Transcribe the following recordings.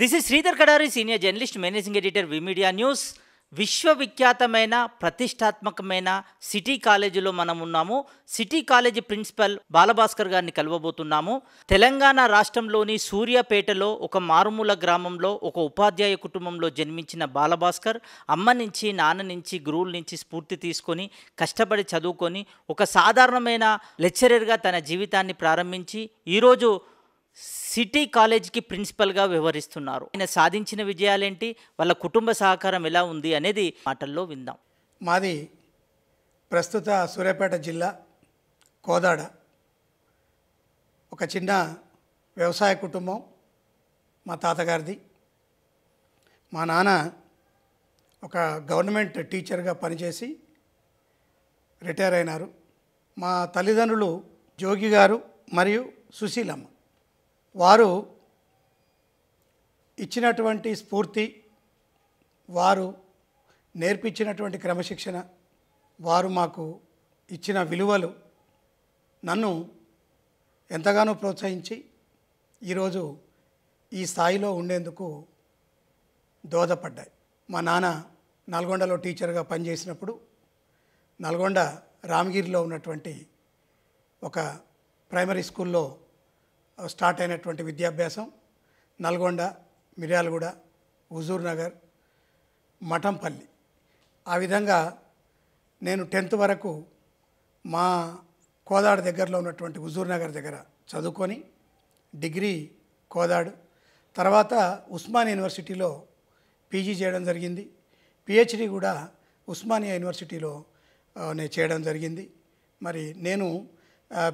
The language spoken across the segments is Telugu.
this is Sridhar Kadari senior journalist managing editor విమీడియా న్యూస్ విశ్వవిఖ్యాతమైన ప్రతిష్టాత్మకమైన సిటీ కాలేజీలో మనం ఉన్నాము సిటీ కాలేజీ ప్రిన్సిపల్ బాలభాస్కర్ గారిని కలవబోతున్నాము తెలంగాణ రాష్ట్రంలోని సూర్యాపేటలో ఒక మారుమూల గ్రామంలో ఒక ఉపాధ్యాయ కుటుంబంలో జన్మించిన బాలభాస్కర్ అమ్మ నుంచి నాన్న నుంచి గురువుల నుంచి స్ఫూర్తి తీసుకొని కష్టపడి చదువుకొని ఒక సాధారణమైన లెక్చరర్గా తన జీవితాన్ని ప్రారంభించి ఈరోజు సిటీ కాలేజ్కి ప్రిన్సిపల్గా వ్యవహరిస్తున్నారు ఆయన సాధించిన విజయాలేంటి వాళ్ళ కుటుంబ సహకారం ఎలా ఉంది అనేది మాటల్లో విందాం మాది ప్రస్తుత సూర్యాపేట జిల్లా కోదాడ ఒక చిన్న వ్యవసాయ కుటుంబం మా తాతగారిది మా నాన్న ఒక గవర్నమెంట్ టీచర్గా పనిచేసి రిటైర్ అయినారు మా తల్లిదండ్రులు జోగి గారు మరియు సుశీలమ్మ వారు ఇచ్చినటువంటి స్ఫూర్తి వారు నేర్పించినటువంటి క్రమశిక్షణ వారు మాకు ఇచ్చిన విలువలు నన్ను ఎంతగానో ప్రోత్సహించి ఈరోజు ఈ స్థాయిలో ఉండేందుకు దోదపడ్డాయి మా నాన్న నల్గొండలో టీచర్గా పనిచేసినప్పుడు నల్గొండ రామగిరిలో ఉన్నటువంటి ఒక ప్రైమరీ స్కూల్లో స్టార్ట్ అయినటువంటి విద్యాభ్యాసం నల్గొండ మిర్యాలగూడ హుజూర్ నగర్ మఠంపల్లి ఆ విధంగా నేను టెన్త్ వరకు మా కోదాడు దగ్గరలో ఉన్నటువంటి హుజూర్ నగర్ దగ్గర చదువుకొని డిగ్రీ కోదాడు తర్వాత ఉస్మాన్ యూనివర్సిటీలో పీజీ చేయడం జరిగింది పిహెచ్డి కూడా ఉస్మానియా యూనివర్సిటీలో నేను చేయడం జరిగింది మరి నేను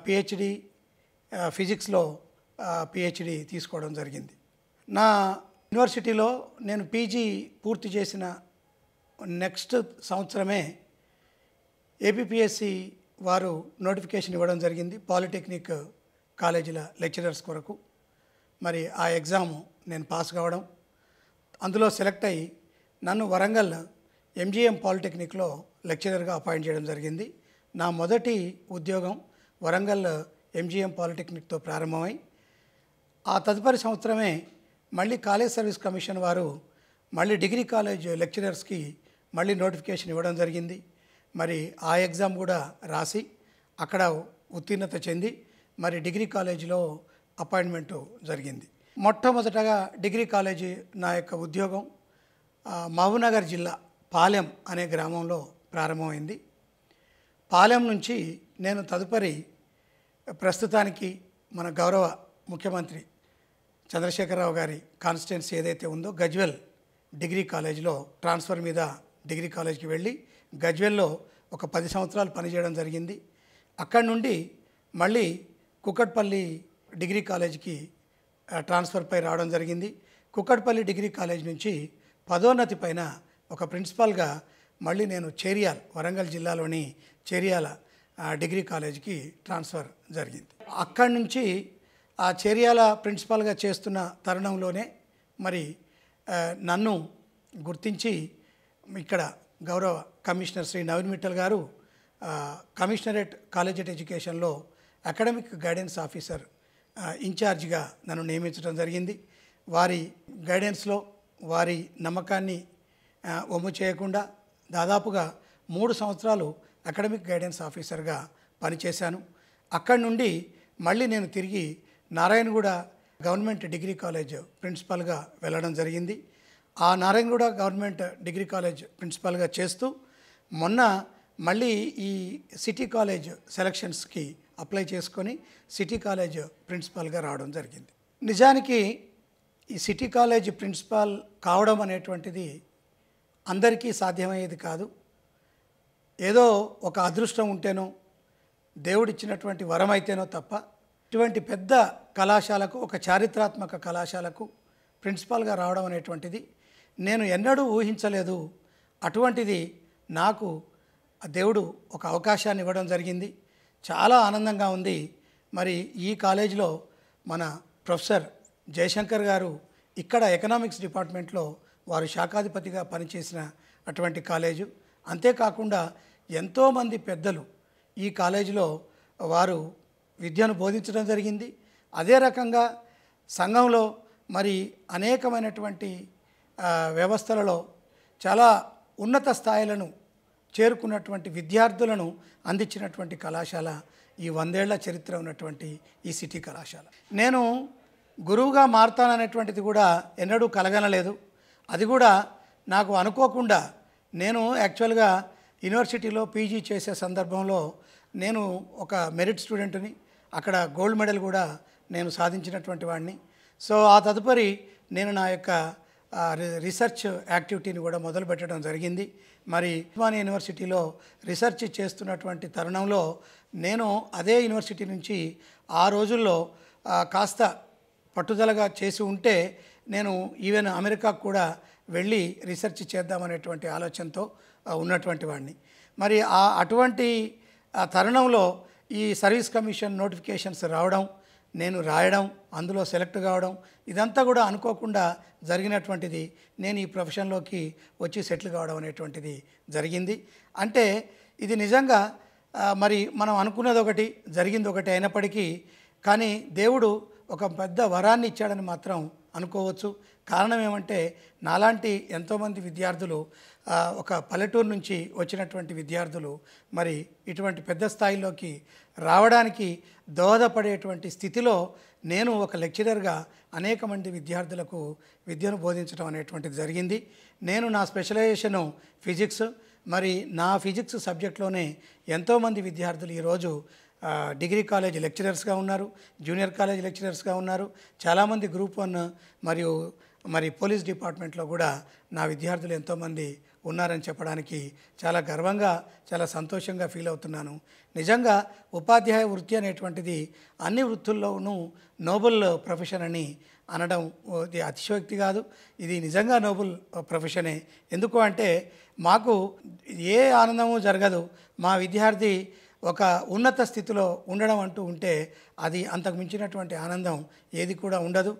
పిహెచ్డి ఫిజిక్స్లో పిహెచ్డి తీసుకోవడం జరిగింది నా యూనివర్సిటీలో నేను పీజీ పూర్తి చేసిన నెక్స్ట్ సంవత్సరమే ఏపీపిఎస్సి వారు నోటిఫికేషన్ ఇవ్వడం జరిగింది పాలిటెక్నిక్ కాలేజీల లెక్చరర్స్ కొరకు మరి ఆ ఎగ్జామ్ నేను పాస్ కావడం అందులో సెలెక్ట్ అయ్యి నన్ను వరంగల్ ఎంజీఎం పాలిటెక్నిక్లో లెక్చరర్గా అపాయింట్ చేయడం జరిగింది నా మొదటి ఉద్యోగం వరంగల్ ఎంజీఎం పాలిటెక్నిక్తో ప్రారంభమై ఆ తదుపరి సంవత్సరమే మళ్ళీ కాలేజ్ సర్వీస్ కమిషన్ వారు మళ్ళీ డిగ్రీ కాలేజ్ లెక్చరర్స్కి మళ్ళీ నోటిఫికేషన్ ఇవ్వడం జరిగింది మరి ఆ ఎగ్జామ్ కూడా రాసి అక్కడ ఉత్తీర్ణత చెంది మరి డిగ్రీ కాలేజీలో అపాయింట్మెంటు జరిగింది మొట్టమొదటగా డిగ్రీ కాలేజీ నా యొక్క ఉద్యోగం మహబూనగర్ జిల్లా పాలెం అనే గ్రామంలో ప్రారంభమైంది పాలెం నుంచి నేను తదుపరి ప్రస్తుతానికి మన గౌరవ ముఖ్యమంత్రి చంద్రశేఖరరావు గారి కాన్స్టెన్స్ ఏదైతే ఉందో గజ్వెల్ డిగ్రీ కాలేజ్లో ట్రాన్స్ఫర్ మీద డిగ్రీ కాలేజ్కి వెళ్ళి గజ్వెల్లో ఒక పది సంవత్సరాలు పనిచేయడం జరిగింది అక్కడి నుండి మళ్ళీ కుక్కట్పల్లి డిగ్రీ కాలేజీకి ట్రాన్స్ఫర్పై రావడం జరిగింది కుక్కట్పల్లి డిగ్రీ కాలేజ్ నుంచి పదోన్నతి పైన ఒక ప్రిన్సిపాల్గా మళ్ళీ నేను చేరియాల్ వరంగల్ జిల్లాలోని చేరియాల డిగ్రీ కాలేజీకి ట్రాన్స్ఫర్ జరిగింది అక్కడి నుంచి ఆ చర్యల ప్రిన్సిపాల్గా చేస్తున్న తరుణంలోనే మరి నన్ను గుర్తించి ఇక్కడ గౌరవ కమిషనర్ శ్రీ నవీన్ మిట్టల్ గారు కమిషనరేట్ కాలేజ్ అట్ ఎడ్యుకేషన్లో అకాడమిక్ గైడెన్స్ ఆఫీసర్ ఇన్ఛార్జిగా నన్ను నియమించడం జరిగింది వారి గైడెన్స్లో వారి నమ్మకాన్ని ఒమ్ము చేయకుండా దాదాపుగా మూడు సంవత్సరాలు అకాడమిక్ గైడెన్స్ ఆఫీసర్గా పనిచేశాను అక్కడి నుండి మళ్ళీ నేను తిరిగి నారాయణగూడ గవర్నమెంట్ డిగ్రీ కాలేజ్ ప్రిన్సిపాల్గా వెళ్ళడం జరిగింది ఆ నారాయణగూడ గవర్నమెంట్ డిగ్రీ కాలేజ్ ప్రిన్సిపాల్గా చేస్తూ మొన్న మళ్ళీ ఈ సిటీ కాలేజ్ సెలక్షన్స్కి అప్లై చేసుకొని సిటీ కాలేజ్ ప్రిన్సిపాల్గా రావడం జరిగింది నిజానికి ఈ సిటీ కాలేజ్ ప్రిన్సిపాల్ కావడం అనేటువంటిది అందరికీ సాధ్యమయ్యేది కాదు ఏదో ఒక అదృష్టం ఉంటేనో దేవుడిచ్చినటువంటి వరం అయితేనో తప్ప ఇటువంటి పెద్ద కళాశాలకు ఒక చారిత్రాత్మక కళాశాలకు ప్రిన్సిపాల్గా రావడం అనేటువంటిది నేను ఎన్నడూ ఊహించలేదు అటువంటిది నాకు దేవుడు ఒక అవకాశాన్ని ఇవ్వడం జరిగింది చాలా ఆనందంగా ఉంది మరి ఈ కాలేజీలో మన ప్రొఫెసర్ జయశంకర్ గారు ఇక్కడ ఎకనామిక్స్ డిపార్ట్మెంట్లో వారు శాఖాధిపతిగా పనిచేసిన అటువంటి కాలేజు అంతేకాకుండా ఎంతోమంది పెద్దలు ఈ కాలేజీలో వారు విద్యను బోధించడం జరిగింది అదే రకంగా సంఘంలో మరి అనేకమైనటువంటి వ్యవస్థలలో చాలా ఉన్నత స్థాయిలను చేరుకున్నటువంటి విద్యార్థులను అందించినటువంటి కళాశాల ఈ వందేళ్ల చరిత్ర ఉన్నటువంటి ఈ సిటీ కళాశాల నేను గురువుగా మారుతాననేటువంటిది కూడా ఎన్నడూ కలగనలేదు అది కూడా నాకు అనుకోకుండా నేను యాక్చువల్గా యూనివర్సిటీలో పీజీ చేసే సందర్భంలో నేను ఒక మెరిట్ స్టూడెంట్ని అక్కడ గోల్డ్ మెడల్ కూడా నేను సాధించినటువంటి వాడిని సో ఆ తదుపరి నేను నా యొక్క రీసెర్చ్ యాక్టివిటీని కూడా మొదలు పెట్టడం జరిగింది మరి ఉస్మానియా యూనివర్సిటీలో రీసెర్చ్ చేస్తున్నటువంటి తరుణంలో నేను అదే యూనివర్సిటీ నుంచి ఆ రోజుల్లో కాస్త పట్టుదలగా చేసి ఉంటే నేను ఈవెన్ అమెరికాకు కూడా వెళ్ళి రీసెర్చ్ చేద్దామనేటువంటి ఆలోచనతో ఉన్నటువంటి వాడిని మరి ఆ అటువంటి తరుణంలో ఈ సర్వీస్ కమిషన్ నోటిఫికేషన్స్ రావడం నేను రాయడం అందులో సెలెక్ట్ కావడం ఇదంతా కూడా అనుకోకుండా జరిగినటువంటిది నేను ఈ ప్రొఫెషన్లోకి వచ్చి సెటిల్ కావడం అనేటువంటిది జరిగింది అంటే ఇది నిజంగా మరి మనం అనుకున్నది ఒకటి జరిగింది ఒకటి అయినప్పటికీ కానీ దేవుడు ఒక పెద్ద వరాన్ని ఇచ్చాడని మాత్రం అనుకోవచ్చు కారణం ఏమంటే నాలాంటి ఎంతోమంది విద్యార్థులు ఒక పల్లెటూరు నుంచి వచ్చినటువంటి విద్యార్థులు మరి ఇటువంటి పెద్ద స్థాయిలోకి రావడానికి దోహదపడేటువంటి స్థితిలో నేను ఒక లెక్చరర్గా అనేక మంది విద్యార్థులకు విద్యను బోధించడం అనేటువంటిది జరిగింది నేను నా స్పెషలైజేషను ఫిజిక్స్ మరి నా ఫిజిక్స్ సబ్జెక్ట్లోనే ఎంతోమంది విద్యార్థులు ఈరోజు డిగ్రీ కాలేజ్ లెక్చరర్స్గా ఉన్నారు జూనియర్ కాలేజ్ లెక్చరర్స్గా ఉన్నారు చాలామంది గ్రూప్ వన్ మరియు మరి పోలీస్ డిపార్ట్మెంట్లో కూడా నా విద్యార్థులు ఎంతోమంది ఉన్నారని చెప్పడానికి చాలా గర్వంగా చాలా సంతోషంగా ఫీల్ అవుతున్నాను నిజంగా ఉపాధ్యాయ వృత్తి అనేటువంటిది అన్ని వృత్తుల్లోనూ నోబుల్ ప్రొఫెషన్ అని అనడం ఇది అతిశయోక్తి కాదు ఇది నిజంగా నోబుల్ ప్రొఫెషనే ఎందుకు అంటే మాకు ఏ ఆనందము జరగదు మా విద్యార్థి ఒక ఉన్నత స్థితిలో ఉండడం అంటూ ఉంటే అది అంతకు మించినటువంటి ఆనందం ఏది కూడా ఉండదు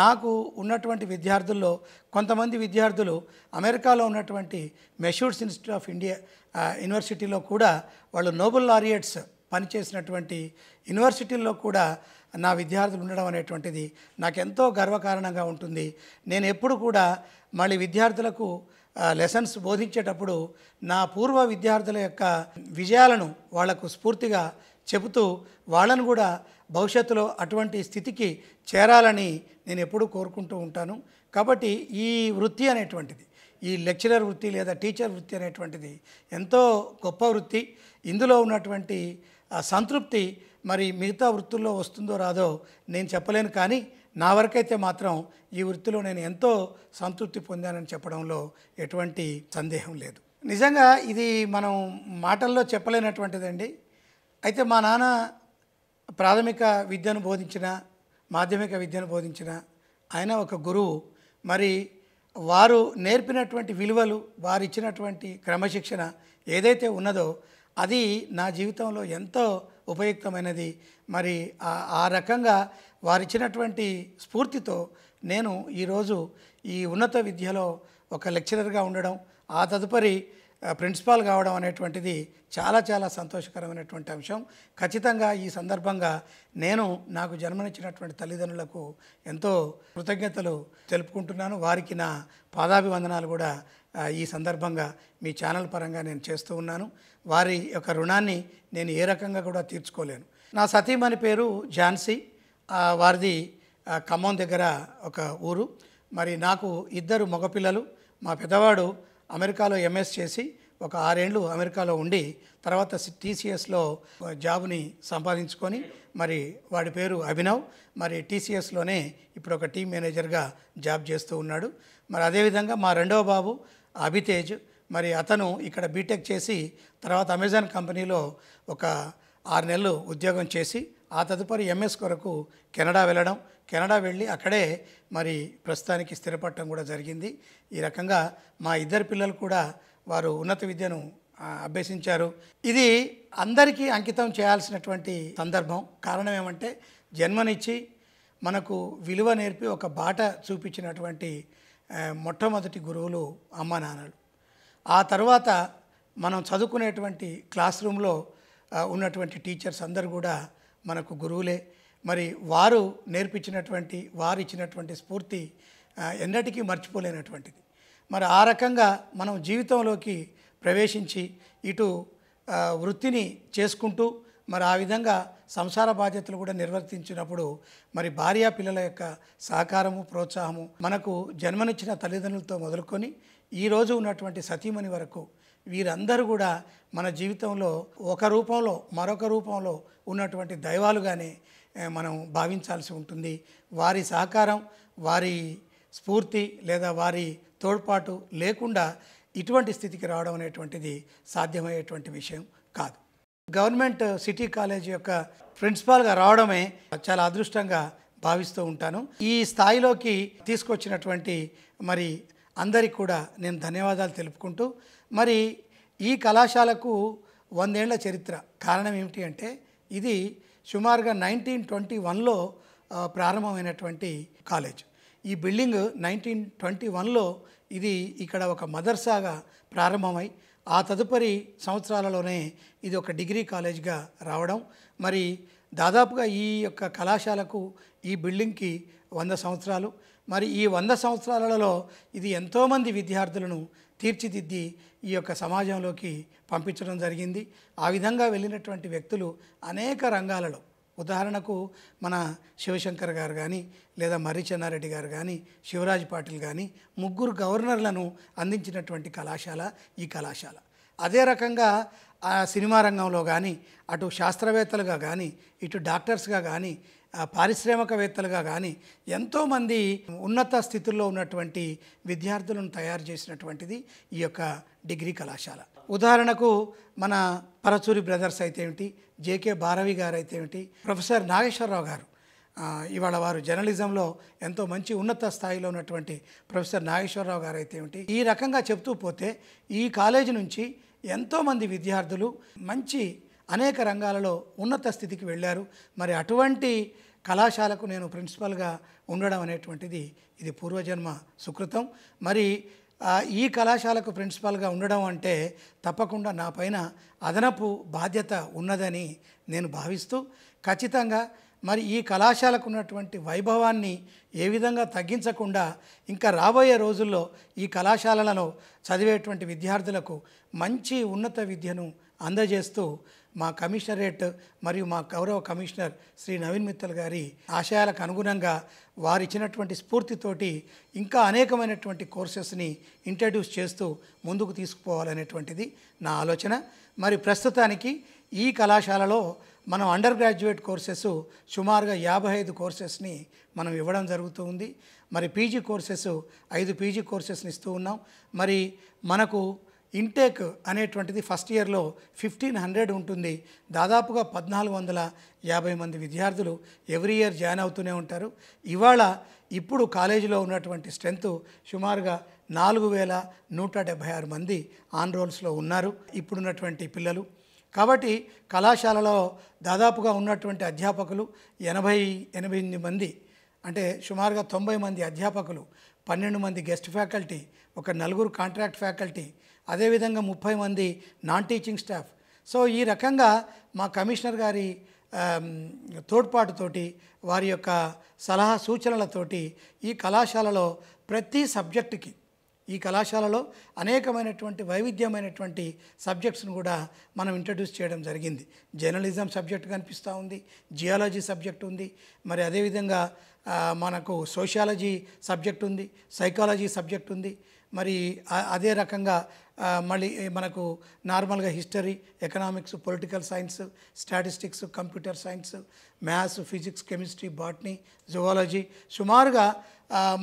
నాకు ఉన్నటువంటి విద్యార్థుల్లో కొంతమంది విద్యార్థులు అమెరికాలో ఉన్నటువంటి మెషూర్స్ ఇన్స్టిట్యూట్ ఆఫ్ ఇండియా యూనివర్సిటీలో కూడా వాళ్ళు నోబెల్ లారియట్స్ పనిచేసినటువంటి యూనివర్సిటీల్లో కూడా నా విద్యార్థులు ఉండడం అనేటువంటిది నాకెంతో గర్వకారణంగా ఉంటుంది నేను ఎప్పుడు కూడా మళ్ళీ విద్యార్థులకు లెసన్స్ బోధించేటప్పుడు నా పూర్వ విద్యార్థుల యొక్క విజయాలను వాళ్లకు స్ఫూర్తిగా చెబుతూ వాళ్ళను కూడా భవిష్యత్తులో అటువంటి స్థితికి చేరాలని నేను ఎప్పుడూ కోరుకుంటూ ఉంటాను కాబట్టి ఈ వృత్తి అనేటువంటిది ఈ లెక్చరర్ వృత్తి లేదా టీచర్ వృత్తి అనేటువంటిది ఎంతో గొప్ప వృత్తి ఇందులో ఉన్నటువంటి సంతృప్తి మరి మిగతా వృత్తుల్లో వస్తుందో రాదో నేను చెప్పలేను కానీ నా వరకైతే మాత్రం ఈ వృత్తిలో నేను ఎంతో సంతృప్తి పొందానని చెప్పడంలో ఎటువంటి సందేహం లేదు నిజంగా ఇది మనం మాటల్లో చెప్పలేనటువంటిదండి అయితే మా నాన్న ప్రాథమిక విద్యను బోధించిన మాధ్యమిక విద్యను బోధించిన ఆయన ఒక గురువు మరి వారు నేర్పినటువంటి విలువలు వారు ఇచ్చినటువంటి క్రమశిక్షణ ఏదైతే ఉన్నదో అది నా జీవితంలో ఎంతో ఉపయుక్తమైనది మరి ఆ రకంగా వారిచ్చినటువంటి స్ఫూర్తితో నేను ఈరోజు ఈ ఉన్నత విద్యలో ఒక లెక్చరర్గా ఉండడం ఆ తదుపరి ప్రిన్సిపాల్ కావడం అనేటువంటిది చాలా చాలా సంతోషకరమైనటువంటి అంశం ఖచ్చితంగా ఈ సందర్భంగా నేను నాకు జన్మనిచ్చినటువంటి తల్లిదండ్రులకు ఎంతో కృతజ్ఞతలు తెలుపుకుంటున్నాను వారికి నా పాదాభివందనాలు కూడా ఈ సందర్భంగా మీ ఛానల్ పరంగా నేను చేస్తూ ఉన్నాను వారి యొక్క రుణాన్ని నేను ఏ రకంగా కూడా తీర్చుకోలేను నా సతీమణి పేరు ఝాన్సీ వారిది ఖమ్మం దగ్గర ఒక ఊరు మరి నాకు ఇద్దరు మగపిల్లలు మా పెద్దవాడు అమెరికాలో ఎంఎస్ చేసి ఒక ఆరేండ్లు అమెరికాలో ఉండి తర్వాత టీసీఎస్లో జాబ్ని సంపాదించుకొని మరి వాడి పేరు అభినవ్ మరి టీసీఎస్లోనే ఇప్పుడు ఒక టీం మేనేజర్గా జాబ్ చేస్తూ ఉన్నాడు మరి అదేవిధంగా మా రెండవ బాబు అభితేజ్ మరి అతను ఇక్కడ బీటెక్ చేసి తర్వాత అమెజాన్ కంపెనీలో ఒక ఆరు నెలలు ఉద్యోగం చేసి ఆ తదుపరి ఎంఎస్ కొరకు కెనడా వెళ్ళడం కెనడా వెళ్ళి అక్కడే మరి ప్రస్తుతానికి స్థిరపడటం కూడా జరిగింది ఈ రకంగా మా ఇద్దరు పిల్లలు కూడా వారు ఉన్నత విద్యను అభ్యసించారు ఇది అందరికీ అంకితం చేయాల్సినటువంటి సందర్భం కారణం ఏమంటే జన్మనిచ్చి మనకు విలువ నేర్పి ఒక బాట చూపించినటువంటి మొట్టమొదటి గురువులు అమ్మ నాన్నలు ఆ తర్వాత మనం చదువుకునేటువంటి క్లాస్ రూమ్లో ఉన్నటువంటి టీచర్స్ అందరు కూడా మనకు గురువులే మరి వారు నేర్పించినటువంటి వారు ఇచ్చినటువంటి స్ఫూర్తి ఎన్నటికీ మర్చిపోలేనటువంటిది మరి ఆ రకంగా మనం జీవితంలోకి ప్రవేశించి ఇటు వృత్తిని చేసుకుంటూ మరి ఆ విధంగా సంసార బాధ్యతలు కూడా నిర్వర్తించినప్పుడు మరి భార్యా పిల్లల యొక్క సహకారము ప్రోత్సాహము మనకు జన్మనిచ్చిన తల్లిదండ్రులతో మొదలుకొని ఈరోజు ఉన్నటువంటి సతీమణి వరకు వీరందరూ కూడా మన జీవితంలో ఒక రూపంలో మరొక రూపంలో ఉన్నటువంటి దైవాలుగానే మనం భావించాల్సి ఉంటుంది వారి సహకారం వారి స్ఫూర్తి లేదా వారి తోడ్పాటు లేకుండా ఇటువంటి స్థితికి రావడం అనేటువంటిది సాధ్యమయ్యేటువంటి విషయం కాదు గవర్నమెంట్ సిటీ కాలేజ్ యొక్క ప్రిన్సిపాల్గా రావడమే చాలా అదృష్టంగా భావిస్తూ ఉంటాను ఈ స్థాయిలోకి తీసుకొచ్చినటువంటి మరి అందరికి కూడా నేను ధన్యవాదాలు తెలుపుకుంటూ మరి ఈ కళాశాలకు వందేళ్ల చరిత్ర కారణం ఏమిటి అంటే ఇది సుమారుగా నైన్టీన్ ట్వంటీ వన్లో ప్రారంభమైనటువంటి కాలేజ్ ఈ బిల్డింగ్ నైన్టీన్ ట్వంటీ వన్లో ఇది ఇక్కడ ఒక మదర్సాగా ప్రారంభమై ఆ తదుపరి సంవత్సరాలలోనే ఇది ఒక డిగ్రీ కాలేజ్గా రావడం మరి దాదాపుగా ఈ యొక్క కళాశాలకు ఈ బిల్డింగ్కి వంద సంవత్సరాలు మరి ఈ వంద సంవత్సరాలలో ఇది ఎంతోమంది విద్యార్థులను తీర్చిదిద్ది ఈ యొక్క సమాజంలోకి పంపించడం జరిగింది ఆ విధంగా వెళ్ళినటువంటి వ్యక్తులు అనేక రంగాలలో ఉదాహరణకు మన శివశంకర్ గారు కానీ లేదా మర్రి చెన్నారెడ్డి గారు కానీ శివరాజ్ పాటిల్ కానీ ముగ్గురు గవర్నర్లను అందించినటువంటి కళాశాల ఈ కళాశాల అదే రకంగా ఆ సినిమా రంగంలో కానీ అటు శాస్త్రవేత్తలుగా కానీ ఇటు డాక్టర్స్గా కానీ పారిశ్రామికవేత్తలుగా కానీ ఎంతోమంది ఉన్నత స్థితుల్లో ఉన్నటువంటి విద్యార్థులను తయారు చేసినటువంటిది ఈ యొక్క డిగ్రీ కళాశాల ఉదాహరణకు మన పరచూరి బ్రదర్స్ అయితే ఏమిటి జేకే భారవి గారు అయితే ఏమిటి ప్రొఫెసర్ నాగేశ్వరరావు గారు ఇవాళ వారు జర్నలిజంలో ఎంతో మంచి ఉన్నత స్థాయిలో ఉన్నటువంటి ప్రొఫెసర్ నాగేశ్వరరావు గారు అయితే ఏమిటి ఈ రకంగా చెప్తూ పోతే ఈ కాలేజీ నుంచి ఎంతోమంది విద్యార్థులు మంచి అనేక రంగాలలో ఉన్నత స్థితికి వెళ్ళారు మరి అటువంటి కళాశాలకు నేను ప్రిన్సిపల్గా ఉండడం అనేటువంటిది ఇది పూర్వజన్మ సుకృతం మరి ఈ కళాశాలకు ప్రిన్సిపాల్గా ఉండడం అంటే తప్పకుండా నా పైన అదనపు బాధ్యత ఉన్నదని నేను భావిస్తూ ఖచ్చితంగా మరి ఈ కళాశాలకు ఉన్నటువంటి వైభవాన్ని ఏ విధంగా తగ్గించకుండా ఇంకా రాబోయే రోజుల్లో ఈ కళాశాలలో చదివేటువంటి విద్యార్థులకు మంచి ఉన్నత విద్యను అందజేస్తూ మా కమిషనరేట్ మరియు మా గౌరవ కమిషనర్ శ్రీ నవీన్ మిత్తల్ గారి ఆశయాలకు అనుగుణంగా వారు ఇచ్చినటువంటి స్ఫూర్తితోటి ఇంకా అనేకమైనటువంటి కోర్సెస్ని ఇంట్రడ్యూస్ చేస్తూ ముందుకు తీసుకుపోవాలనేటువంటిది నా ఆలోచన మరి ప్రస్తుతానికి ఈ కళాశాలలో మనం అండర్ గ్రాడ్యుయేట్ కోర్సెస్ సుమారుగా యాభై ఐదు కోర్సెస్ని మనం ఇవ్వడం జరుగుతూ ఉంది మరి పీజీ కోర్సెస్ ఐదు పీజీ కోర్సెస్ని ఇస్తూ ఉన్నాం మరి మనకు ఇంటేక్ అనేటువంటిది ఫస్ట్ ఇయర్లో ఫిఫ్టీన్ హండ్రెడ్ ఉంటుంది దాదాపుగా పద్నాలుగు వందల యాభై మంది విద్యార్థులు ఎవ్రీ ఇయర్ జాయిన్ అవుతూనే ఉంటారు ఇవాళ ఇప్పుడు కాలేజీలో ఉన్నటువంటి స్ట్రెంత్ సుమారుగా నాలుగు వేల నూట డెబ్భై ఆరు మంది ఆన్ రోల్స్లో ఉన్నారు ఇప్పుడున్నటువంటి పిల్లలు కాబట్టి కళాశాలలో దాదాపుగా ఉన్నటువంటి అధ్యాపకులు ఎనభై ఎనిమిది మంది అంటే సుమారుగా తొంభై మంది అధ్యాపకులు పన్నెండు మంది గెస్ట్ ఫ్యాకల్టీ ఒక నలుగురు కాంట్రాక్ట్ ఫ్యాకల్టీ అదేవిధంగా ముప్పై మంది నాన్ టీచింగ్ స్టాఫ్ సో ఈ రకంగా మా కమిషనర్ గారి తోడ్పాటుతోటి వారి యొక్క సలహా సూచనలతోటి ఈ కళాశాలలో ప్రతి సబ్జెక్టుకి ఈ కళాశాలలో అనేకమైనటువంటి వైవిధ్యమైనటువంటి సబ్జెక్ట్స్ను కూడా మనం ఇంట్రడ్యూస్ చేయడం జరిగింది జర్నలిజం సబ్జెక్ట్ కనిపిస్తూ ఉంది జియాలజీ సబ్జెక్ట్ ఉంది మరి అదేవిధంగా మనకు సోషాలజీ సబ్జెక్ట్ ఉంది సైకాలజీ సబ్జెక్ట్ ఉంది మరి అదే రకంగా మళ్ళీ మనకు నార్మల్గా history economics political science statistics computer science maths physics chemistry botany zoology సుమారుగా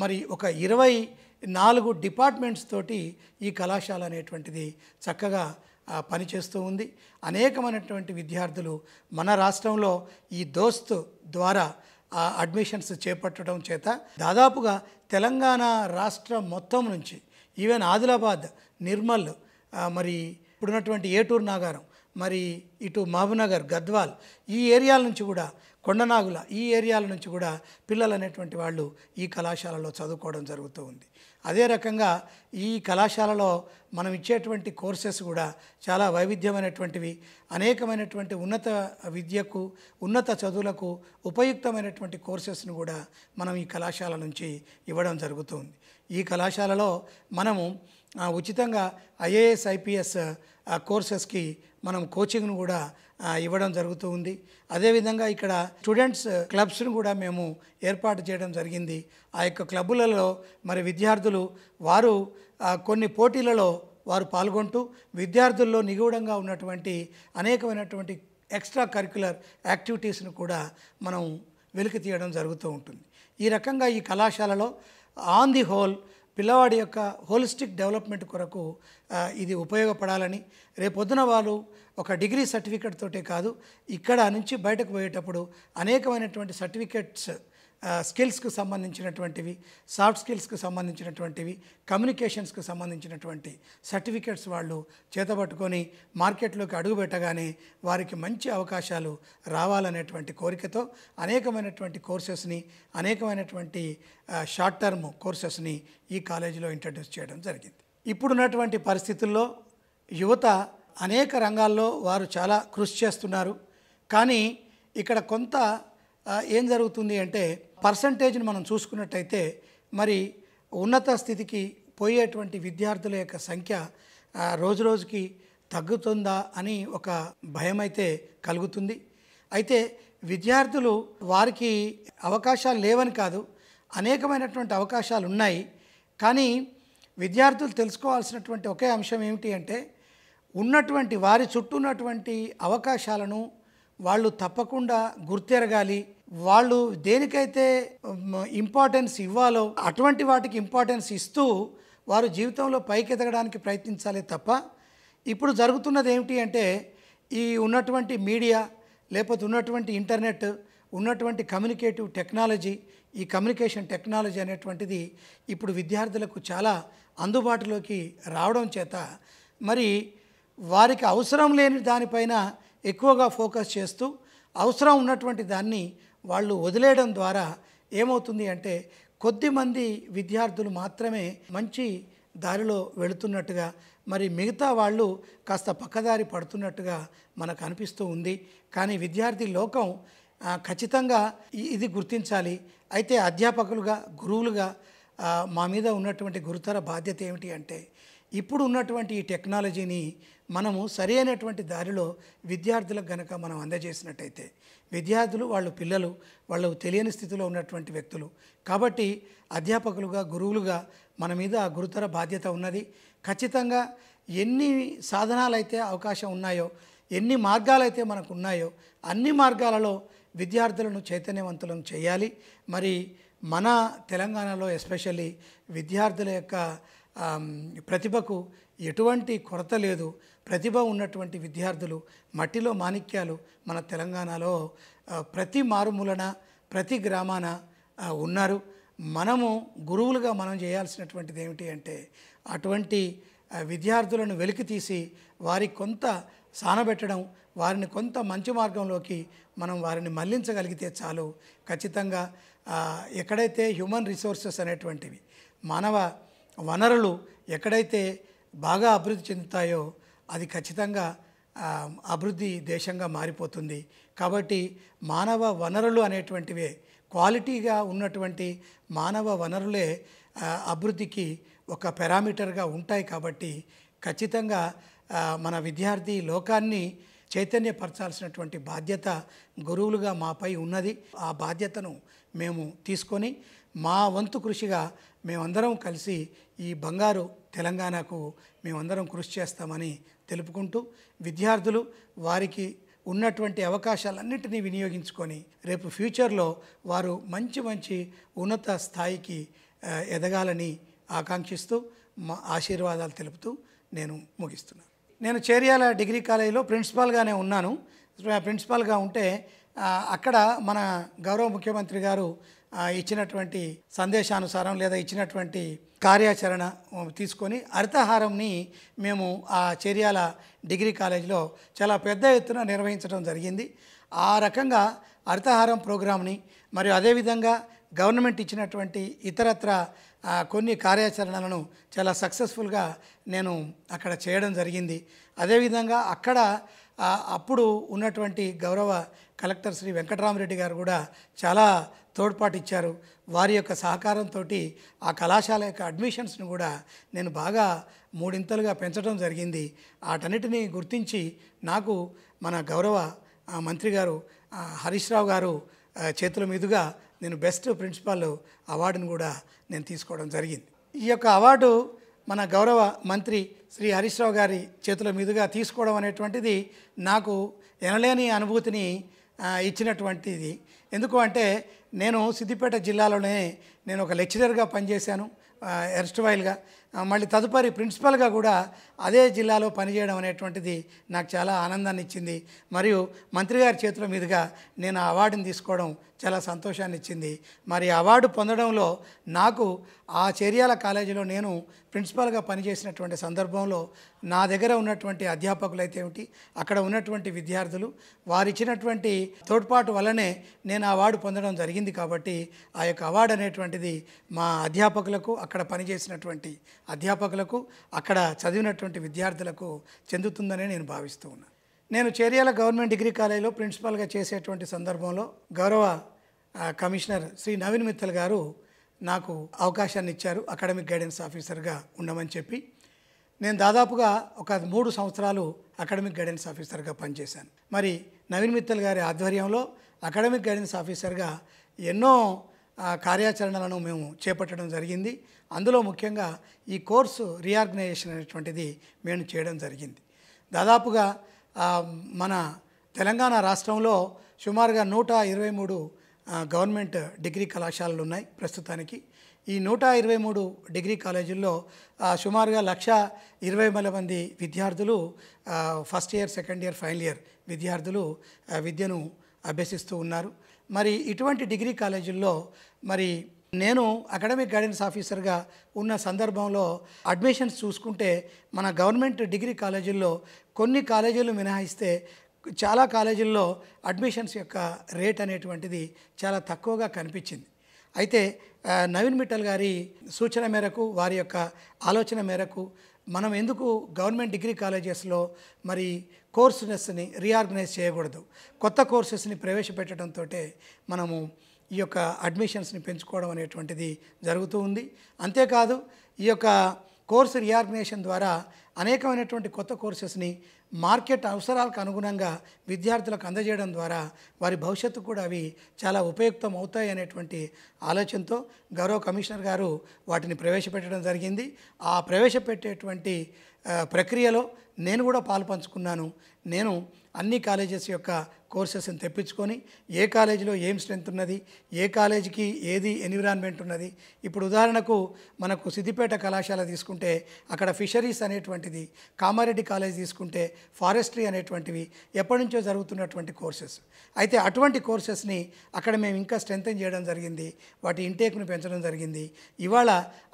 మరి ఒక ఇరవై నాలుగు డిపార్ట్మెంట్స్ తోటి ఈ కళాశాల అనేటువంటిది చక్కగా పనిచేస్తూ ఉంది అనేకమైనటువంటి విద్యార్థులు మన రాష్ట్రంలో ఈ దోస్త్ ద్వారా అడ్మిషన్స్ చేపట్టడం చేత దాదాపుగా తెలంగాణ రాష్ట్రం మొత్తం నుంచి ఈవెన్ ఆదిలాబాద్ నిర్మల్ మరి ఇప్పుడున్నటువంటి ఏటూరు నాగారం మరి ఇటు మహబూనగర్ గద్వాల్ ఈ ఏరియాల నుంచి కూడా కొండనాగుల ఈ ఏరియాల నుంచి కూడా పిల్లలు అనేటువంటి వాళ్ళు ఈ కళాశాలలో చదువుకోవడం జరుగుతూ ఉంది అదే రకంగా ఈ కళాశాలలో మనం ఇచ్చేటువంటి కోర్సెస్ కూడా చాలా వైవిధ్యమైనటువంటివి అనేకమైనటువంటి ఉన్నత విద్యకు ఉన్నత చదువులకు ఉపయుక్తమైనటువంటి కోర్సెస్ను కూడా మనం ఈ కళాశాల నుంచి ఇవ్వడం జరుగుతుంది ఈ కళాశాలలో మనము ఉచితంగా ఐఏఎస్ ఐపీఎస్ కోర్సెస్కి మనం కోచింగ్ను కూడా ఇవ్వడం జరుగుతూ ఉంది అదేవిధంగా ఇక్కడ స్టూడెంట్స్ క్లబ్స్ను కూడా మేము ఏర్పాటు చేయడం జరిగింది ఆ యొక్క క్లబ్బులలో మరి విద్యార్థులు వారు కొన్ని పోటీలలో వారు పాల్గొంటూ విద్యార్థుల్లో నిగూఢంగా ఉన్నటువంటి అనేకమైనటువంటి ఎక్స్ట్రా కరిక్యులర్ యాక్టివిటీస్ను కూడా మనం వెలికి తీయడం జరుగుతూ ఉంటుంది ఈ రకంగా ఈ కళాశాలలో ఆన్ ది హోల్ పిల్లవాడి యొక్క హోలిస్టిక్ డెవలప్మెంట్ కొరకు ఇది ఉపయోగపడాలని రేపొద్దున వాళ్ళు ఒక డిగ్రీ సర్టిఫికేట్ తోటే కాదు ఇక్కడ నుంచి బయటకు పోయేటప్పుడు అనేకమైనటువంటి సర్టిఫికేట్స్ స్కిల్స్కు సంబంధించినటువంటివి సాఫ్ట్ స్కిల్స్కు సంబంధించినటువంటివి కమ్యూనికేషన్స్కు సంబంధించినటువంటి సర్టిఫికేట్స్ వాళ్ళు చేతబట్టుకొని మార్కెట్లోకి అడుగుపెట్టగానే వారికి మంచి అవకాశాలు రావాలనేటువంటి కోరికతో అనేకమైనటువంటి కోర్సెస్ని అనేకమైనటువంటి షార్ట్ టర్మ్ కోర్సెస్ని ఈ కాలేజీలో ఇంట్రడ్యూస్ చేయడం జరిగింది ఇప్పుడున్నటువంటి పరిస్థితుల్లో యువత అనేక రంగాల్లో వారు చాలా కృషి చేస్తున్నారు కానీ ఇక్కడ కొంత ఏం జరుగుతుంది అంటే పర్సంటేజ్ని మనం చూసుకున్నట్టయితే మరి ఉన్నత స్థితికి పోయేటువంటి విద్యార్థుల యొక్క సంఖ్య రోజు రోజుకి తగ్గుతుందా అని ఒక భయం అయితే కలుగుతుంది అయితే విద్యార్థులు వారికి అవకాశాలు లేవని కాదు అనేకమైనటువంటి అవకాశాలు ఉన్నాయి కానీ విద్యార్థులు తెలుసుకోవాల్సినటువంటి ఒకే అంశం ఏమిటి అంటే ఉన్నటువంటి వారి చుట్టూ ఉన్నటువంటి అవకాశాలను వాళ్ళు తప్పకుండా గుర్తెరగాలి వాళ్ళు దేనికైతే ఇంపార్టెన్స్ ఇవ్వాలో అటువంటి వాటికి ఇంపార్టెన్స్ ఇస్తూ వారు జీవితంలో పైకి ఎదగడానికి ప్రయత్నించాలి తప్ప ఇప్పుడు జరుగుతున్నది ఏమిటి అంటే ఈ ఉన్నటువంటి మీడియా లేకపోతే ఉన్నటువంటి ఇంటర్నెట్ ఉన్నటువంటి కమ్యూనికేటివ్ టెక్నాలజీ ఈ కమ్యూనికేషన్ టెక్నాలజీ అనేటువంటిది ఇప్పుడు విద్యార్థులకు చాలా అందుబాటులోకి రావడం చేత మరి వారికి అవసరం లేని దానిపైన ఎక్కువగా ఫోకస్ చేస్తూ అవసరం ఉన్నటువంటి దాన్ని వాళ్ళు వదిలేయడం ద్వారా ఏమవుతుంది అంటే కొద్దిమంది విద్యార్థులు మాత్రమే మంచి దారిలో వెళుతున్నట్టుగా మరి మిగతా వాళ్ళు కాస్త పక్కదారి పడుతున్నట్టుగా మనకు అనిపిస్తూ ఉంది కానీ విద్యార్థి లోకం ఖచ్చితంగా ఇది గుర్తించాలి అయితే అధ్యాపకులుగా గురువులుగా మా మీద ఉన్నటువంటి గురుతర బాధ్యత ఏమిటి అంటే ఇప్పుడు ఉన్నటువంటి ఈ టెక్నాలజీని మనము సరైనటువంటి దారిలో విద్యార్థులకు గనక మనం అందజేసినట్టయితే విద్యార్థులు వాళ్ళు పిల్లలు వాళ్ళు తెలియని స్థితిలో ఉన్నటువంటి వ్యక్తులు కాబట్టి అధ్యాపకులుగా గురువులుగా మన మీద గురుతర బాధ్యత ఉన్నది ఖచ్చితంగా ఎన్ని సాధనాలు అయితే అవకాశం ఉన్నాయో ఎన్ని మార్గాలైతే మనకు ఉన్నాయో అన్ని మార్గాలలో విద్యార్థులను చైతన్యవంతులను చేయాలి మరి మన తెలంగాణలో ఎస్పెషల్లీ విద్యార్థుల యొక్క ప్రతిభకు ఎటువంటి కొరత లేదు ప్రతిభ ఉన్నటువంటి విద్యార్థులు మట్టిలో మాణిక్యాలు మన తెలంగాణలో ప్రతి మారుమూలన ప్రతి గ్రామాన ఉన్నారు మనము గురువులుగా మనం చేయాల్సినటువంటిది ఏమిటి అంటే అటువంటి విద్యార్థులను వెలికి తీసి వారి కొంత సానబెట్టడం వారిని కొంత మంచి మార్గంలోకి మనం వారిని మళ్లించగలిగితే చాలు ఖచ్చితంగా ఎక్కడైతే హ్యూమన్ రిసోర్సెస్ అనేటువంటివి మానవ వనరులు ఎక్కడైతే బాగా అభివృద్ధి చెందుతాయో అది ఖచ్చితంగా అభివృద్ధి దేశంగా మారిపోతుంది కాబట్టి మానవ వనరులు అనేటువంటివే క్వాలిటీగా ఉన్నటువంటి మానవ వనరులే అభివృద్ధికి ఒక పారామీటర్గా ఉంటాయి కాబట్టి ఖచ్చితంగా మన విద్యార్థి లోకాన్ని చైతన్యపరచాల్సినటువంటి బాధ్యత గురువులుగా మాపై ఉన్నది ఆ బాధ్యతను మేము తీసుకొని మా వంతు కృషిగా మేమందరం కలిసి ఈ బంగారు తెలంగాణకు మేమందరం కృషి చేస్తామని తెలుపుకుంటూ విద్యార్థులు వారికి ఉన్నటువంటి అవకాశాలన్నింటినీ వినియోగించుకొని రేపు ఫ్యూచర్లో వారు మంచి మంచి ఉన్నత స్థాయికి ఎదగాలని ఆకాంక్షిస్తూ మా ఆశీర్వాదాలు తెలుపుతూ నేను ముగిస్తున్నాను నేను చేర్యాల డిగ్రీ కాలేజీలో ప్రిన్సిపాల్గానే ఉన్నాను ప్రిన్సిపాల్గా ఉంటే అక్కడ మన గౌరవ ముఖ్యమంత్రి గారు ఇచ్చినటువంటి సందేశానుసారం లేదా ఇచ్చినటువంటి కార్యాచరణ తీసుకొని హరితహారంని మేము ఆ చర్యాల డిగ్రీ కాలేజీలో చాలా పెద్ద ఎత్తున నిర్వహించడం జరిగింది ఆ రకంగా హరితహారం ప్రోగ్రామ్ని మరియు అదేవిధంగా గవర్నమెంట్ ఇచ్చినటువంటి ఇతరత్ర కొన్ని కార్యాచరణలను చాలా సక్సెస్ఫుల్గా నేను అక్కడ చేయడం జరిగింది అదేవిధంగా అక్కడ అప్పుడు ఉన్నటువంటి గౌరవ కలెక్టర్ శ్రీ వెంకటరామరెడ్డి గారు కూడా చాలా తోడ్పాటిచ్చారు వారి యొక్క సహకారంతో ఆ కళాశాల యొక్క అడ్మిషన్స్ను కూడా నేను బాగా మూడింతలుగా పెంచడం జరిగింది వాటన్నిటిని గుర్తించి నాకు మన గౌరవ మంత్రి గారు హరీష్ రావు గారు చేతుల మీదుగా నేను బెస్ట్ ప్రిన్సిపాల్ అవార్డును కూడా నేను తీసుకోవడం జరిగింది ఈ యొక్క అవార్డు మన గౌరవ మంత్రి శ్రీ హరీష్ రావు గారి చేతుల మీదుగా తీసుకోవడం అనేటువంటిది నాకు ఎనలేని అనుభూతిని ఇచ్చినటువంటిది ఎందుకు అంటే నేను సిద్దిపేట జిల్లాలోనే నేను ఒక లెక్చరర్గా పనిచేశాను ఎర్స్ట్వైల్గా మళ్ళీ తదుపరి ప్రిన్సిపల్గా కూడా అదే జిల్లాలో పనిచేయడం అనేటువంటిది నాకు చాలా ఆనందాన్ని ఇచ్చింది మరియు మంత్రి గారి చేతుల మీదుగా నేను ఆ అవార్డుని తీసుకోవడం చాలా సంతోషాన్ని ఇచ్చింది మరి అవార్డు పొందడంలో నాకు ఆ చర్యాల కాలేజీలో నేను ప్రిన్సిపాల్గా పనిచేసినటువంటి సందర్భంలో నా దగ్గర ఉన్నటువంటి అధ్యాపకులు అయితే ఏమిటి అక్కడ ఉన్నటువంటి విద్యార్థులు వారిచ్చినటువంటి తోడ్పాటు వల్లనే నేను ఆ అవార్డు పొందడం జరిగింది కాబట్టి ఆ యొక్క అవార్డు అనేటువంటిది మా అధ్యాపకులకు అక్కడ పనిచేసినటువంటి అధ్యాపకులకు అక్కడ చదివినటువంటి విద్యార్థులకు చెందుతుందని నేను భావిస్తూ ఉన్నాను నేను చేర్యాల గవర్నమెంట్ డిగ్రీ కాలేజీలో ప్రిన్సిపాల్గా చేసేటువంటి సందర్భంలో గౌరవ కమిషనర్ శ్రీ నవీన్ మిత్తల్ గారు నాకు అవకాశాన్ని ఇచ్చారు అకాడమిక్ గైడెన్స్ ఆఫీసర్గా ఉండమని చెప్పి నేను దాదాపుగా ఒక మూడు సంవత్సరాలు అకాడమిక్ గైడెన్స్ ఆఫీసర్గా పనిచేశాను మరి నవీన్ మిత్తల్ గారి ఆధ్వర్యంలో అకాడమిక్ గైడెన్స్ ఆఫీసర్గా ఎన్నో కార్యాచరణలను మేము చేపట్టడం జరిగింది అందులో ముఖ్యంగా ఈ కోర్సు రీఆర్గనైజేషన్ అనేటువంటిది మేము చేయడం జరిగింది దాదాపుగా మన తెలంగాణ రాష్ట్రంలో సుమారుగా నూట ఇరవై మూడు గవర్నమెంట్ డిగ్రీ కళాశాలలు ఉన్నాయి ప్రస్తుతానికి ఈ నూట ఇరవై మూడు డిగ్రీ కాలేజీల్లో సుమారుగా లక్ష ఇరవై వేల మంది విద్యార్థులు first year second year final year విద్యార్థులు విద్యను అభ్యసిస్తూ ఉన్నారు మరి ఇటువంటి డిగ్రీ కాలేజీల్లో మరి నేను అకాడమిక్ గైడెన్స్ ఆఫీసర్గా ఉన్న సందర్భంలో అడ్మిషన్స్ చూసుకుంటే మన గవర్నమెంట్ డిగ్రీ కాలేజీల్లో కొన్ని కాలేజీలు మినహాయిస్తే చాలా కాలేజీల్లో అడ్మిషన్స్ యొక్క రేట్ అనేటువంటిది చాలా తక్కువగా కనిపించింది అయితే నవీన్ మిట్టల్ గారి సూచన మేరకు వారి యొక్క ఆలోచన మేరకు మనం ఎందుకు గవర్నమెంట్ డిగ్రీ కాలేజెస్లో మరి కోర్సునెస్ని రీఆర్గనైజ్ చేయకూడదు కొత్త కోర్సెస్ని ప్రవేశపెట్టడంతో మనము ఈ యొక్క అడ్మిషన్స్ని పెంచుకోవడం అనేటువంటిది జరుగుతూ ఉంది అంతేకాదు ఈ యొక్క కోర్సు రీఆర్గనైజేషన్ ద్వారా అనేకమైనటువంటి కొత్త కోర్సెస్ని మార్కెట్ అవసరాలకు అనుగుణంగా విద్యార్థులకు అందజేయడం ద్వారా వారి భవిష్యత్తు కూడా అవి చాలా ఉపయుక్తం అవుతాయి అనేటువంటి ఆలోచనతో గౌరవ కమిషనర్ గారు వాటిని ప్రవేశపెట్టడం జరిగింది ఆ ప్రవేశపెట్టేటువంటి ప్రక్రియలో నేను కూడా పాల్పంచుకున్నాను నేను అన్ని కాలేజెస్ యొక్క కోర్సెస్ని తెప్పించుకొని ఏ కాలేజీలో ఏం స్ట్రెంత్ ఉన్నది ఏ కాలేజీకి ఏది ఎన్విరాన్మెంట్ ఉన్నది ఇప్పుడు ఉదాహరణకు మనకు సిద్దిపేట కళాశాల తీసుకుంటే అక్కడ ఫిషరీస్ అనేటువంటిది కామారెడ్డి కాలేజ్ తీసుకుంటే ఫారెస్ట్రీ అనేటువంటివి ఎప్పటి నుంచో జరుగుతున్నటువంటి కోర్సెస్ అయితే అటువంటి కోర్సెస్ని అక్కడ మేము ఇంకా స్ట్రెంథన్ చేయడం జరిగింది వాటి ఇంటేక్ను పెంచడం జరిగింది ఇవాళ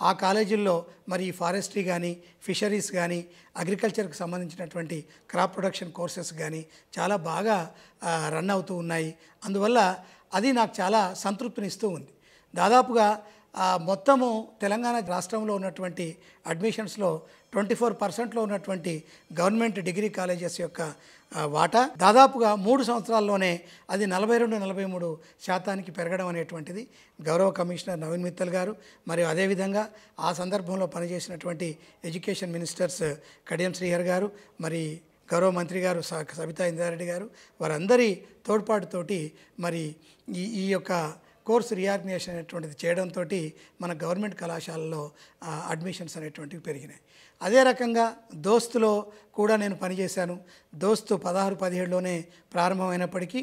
ఆ కాలేజీల్లో మరి ఫారెస్ట్రీ కానీ ఫిషరీస్ కానీ అగ్రికల్చర్కి సంబంధించినటువంటి క్రాప్ ప్రొడక్షన్ కోర్సెస్ కానీ చాలా బాగా రన్ అవుతూ ఉన్నాయి అందువల్ల అది నాకు చాలా సంతృప్తినిస్తూ ఉంది దాదాపుగా ఆ మొత్తము తెలంగాణ రాష్ట్రంలో ఉన్నటువంటి అడ్మిషన్స్లో ట్వంటీ ఫోర్ పర్సెంట్లో ఉన్నటువంటి గవర్నమెంట్ డిగ్రీ కాలేజెస్ యొక్క వాటా దాదాపుగా మూడు సంవత్సరాల్లోనే అది నలభై రెండు నలభై మూడు శాతానికి పెరగడం అనేటువంటిది గౌరవ కమిషనర్ నవీన్ మిత్తల్ గారు మరియు అదేవిధంగా ఆ సందర్భంలో పనిచేసినటువంటి ఎడ్యుకేషన్ మినిస్టర్స్ కడియం శ్రీహర్ గారు మరి గౌరవ మంత్రి గారు సబితా ఇందారెడ్డి గారు వారందరి తోడ్పాటుతోటి మరి ఈ ఈ యొక్క కోర్స్ రియాగ్నేషన్ అనేటువంటిది చేయడంతో మన గవర్నమెంట్ కళాశాలలో అడ్మిషన్స్ అనేటువంటివి పెరిగినాయి అదే రకంగా దోస్తులో కూడా నేను పనిచేశాను దోస్తు పదహారు పదిహేడులోనే ప్రారంభమైనప్పటికీ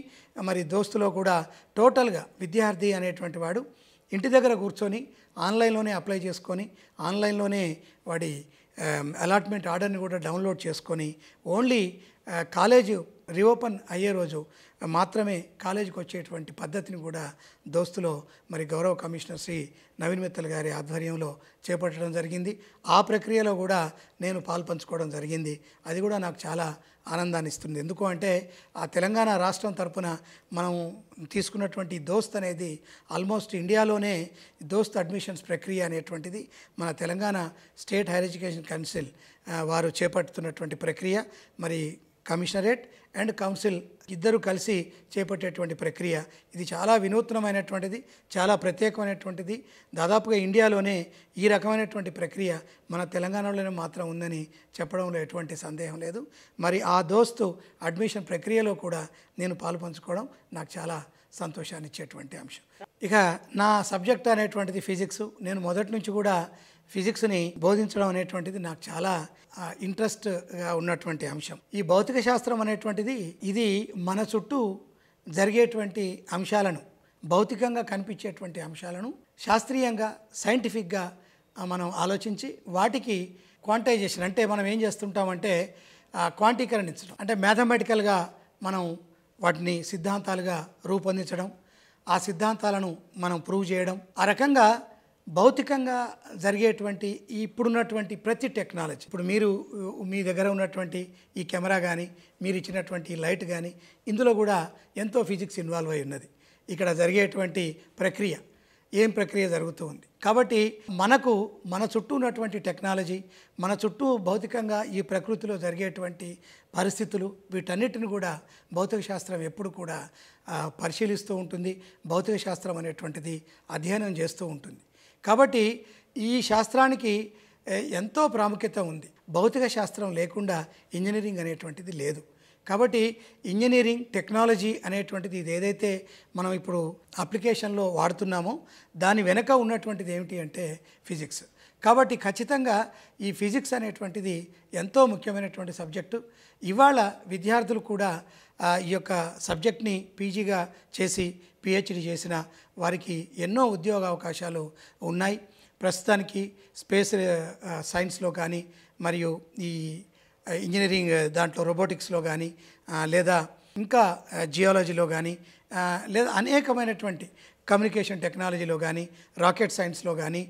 మరి దోస్తులో కూడా టోటల్గా విద్యార్థి అనేటువంటి వాడు ఇంటి దగ్గర కూర్చొని ఆన్లైన్లోనే అప్లై చేసుకొని ఆన్లైన్లోనే వాడి అలాట్మెంట్ ఆర్డర్ని కూడా డౌన్లోడ్ చేసుకొని ఓన్లీ కాలేజు రీఓపెన్ అయ్యే రోజు మాత్రమే కాలేజీకి వచ్చేటువంటి పద్ధతిని కూడా దోస్తులో మరి గౌరవ కమిషనర్ శ్రీ నవీన్ మిత్తల్ గారి ఆధ్వర్యంలో చేపట్టడం జరిగింది ఆ ప్రక్రియలో కూడా నేను పాల్పంచుకోవడం జరిగింది అది కూడా నాకు చాలా ఆనందాన్ని ఇస్తుంది ఎందుకు అంటే ఆ తెలంగాణ రాష్ట్రం తరపున మనం తీసుకున్నటువంటి దోస్త్ అనేది ఆల్మోస్ట్ ఇండియాలోనే దోస్త్ అడ్మిషన్స్ ప్రక్రియ అనేటువంటిది మన Telangana state higher education council వారు చేపడుతున్నటువంటి ప్రక్రియ మరి కమిషనరేట్ అండ్ కౌన్సిల్ ఇద్దరు కలిసి చేపట్టేటువంటి ప్రక్రియ ఇది చాలా వినూత్నమైనటువంటిది చాలా ప్రత్యేకమైనటువంటిది దాదాపుగా ఇండియాలోనే ఈ రకమైనటువంటి ప్రక్రియ మన తెలంగాణలోనే మాత్రం ఉందని చెప్పడంలో ఎటువంటి సందేహం లేదు మరి ఆ దోస్తు అడ్మిషన్ ప్రక్రియలో కూడా నేను పాల్పంచుకోవడం నాకు చాలా సంతోషాన్ని ఇచ్చేటువంటి అంశం ఇక నా సబ్జెక్ట్ అనేటువంటిది ఫిజిక్స్ నేను మొదటి నుంచి కూడా ఫిజిక్స్ని బోధించడం అనేటువంటిది నాకు చాలా ఇంట్రెస్ట్గా ఉన్నటువంటి అంశం ఈ భౌతిక శాస్త్రం అనేటువంటిది ఇది మన చుట్టూ జరిగేటువంటి అంశాలను భౌతికంగా కనిపించేటువంటి అంశాలను శాస్త్రీయంగా సైంటిఫిక్గా మనం ఆలోచించి వాటికి క్వాంటైజేషన్ అంటే మనం ఏం చేస్తుంటామంటే క్వాంటీకరణించడం అంటే మ్యాథమెటికల్గా మనం వాటిని సిద్ధాంతాలుగా రూపొందించడం ఆ సిద్ధాంతాలను మనం ప్రూవ్ చేయడం ఆ రకంగా భౌతికంగా జరిగేటువంటి ఇప్పుడున్నటువంటి ప్రతి టెక్నాలజీ ఇప్పుడు మీరు మీ దగ్గర ఉన్నటువంటి ఈ కెమెరా కానీ మీరు ఇచ్చినటువంటి లైట్ కానీ ఇందులో కూడా ఎంతో ఫిజిక్స్ ఇన్వాల్వ్ అయి ఉన్నది ఇక్కడ జరిగేటువంటి ప్రక్రియ ఏం ప్రక్రియ జరుగుతూ ఉంది కాబట్టి మనకు మన చుట్టూ ఉన్నటువంటి టెక్నాలజీ మన చుట్టూ భౌతికంగా ఈ ప్రకృతిలో జరిగేటువంటి పరిస్థితులు వీటన్నిటిని కూడా భౌతిక శాస్త్రం ఎప్పుడు కూడా పరిశీలిస్తూ ఉంటుంది భౌతిక శాస్త్రం అనేటువంటిది అధ్యయనం చేస్తూ ఉంటుంది కాబట్టి ఈ శాస్త్రానికి ఎంతో ప్రాముఖ్యత ఉంది భౌతిక శాస్త్రం లేకుండా ఇంజనీరింగ్ అనేటువంటిది లేదు కాబట్టి ఇంజనీరింగ్ టెక్నాలజీ అనేటువంటిది ఇది ఏదైతే మనం ఇప్పుడు అప్లికేషన్లో వాడుతున్నామో దాని వెనక ఉన్నటువంటిది ఏమిటి అంటే ఫిజిక్స్ కాబట్టి ఖచ్చితంగా ఈ ఫిజిక్స్ అనేటువంటిది ఎంతో ముఖ్యమైనటువంటి సబ్జెక్టు ఇవాళ విద్యార్థులు కూడా ఈ యొక్క సబ్జెక్ట్ని పీజీగా చేసి పిహెచ్డి చేసిన వారికి ఎన్నో ఉద్యోగ అవకాశాలు ఉన్నాయి ప్రస్తుతానికి స్పేస్ సైన్స్లో కానీ మరియు ఈ ఇంజనీరింగ్ దాంట్లో రోబోటిక్స్లో కానీ లేదా ఇంకా జియాలజీలో కానీ లేదా అనేకమైనటువంటి కమ్యూనికేషన్ టెక్నాలజీలో కానీ రాకెట్ సైన్స్లో కానీ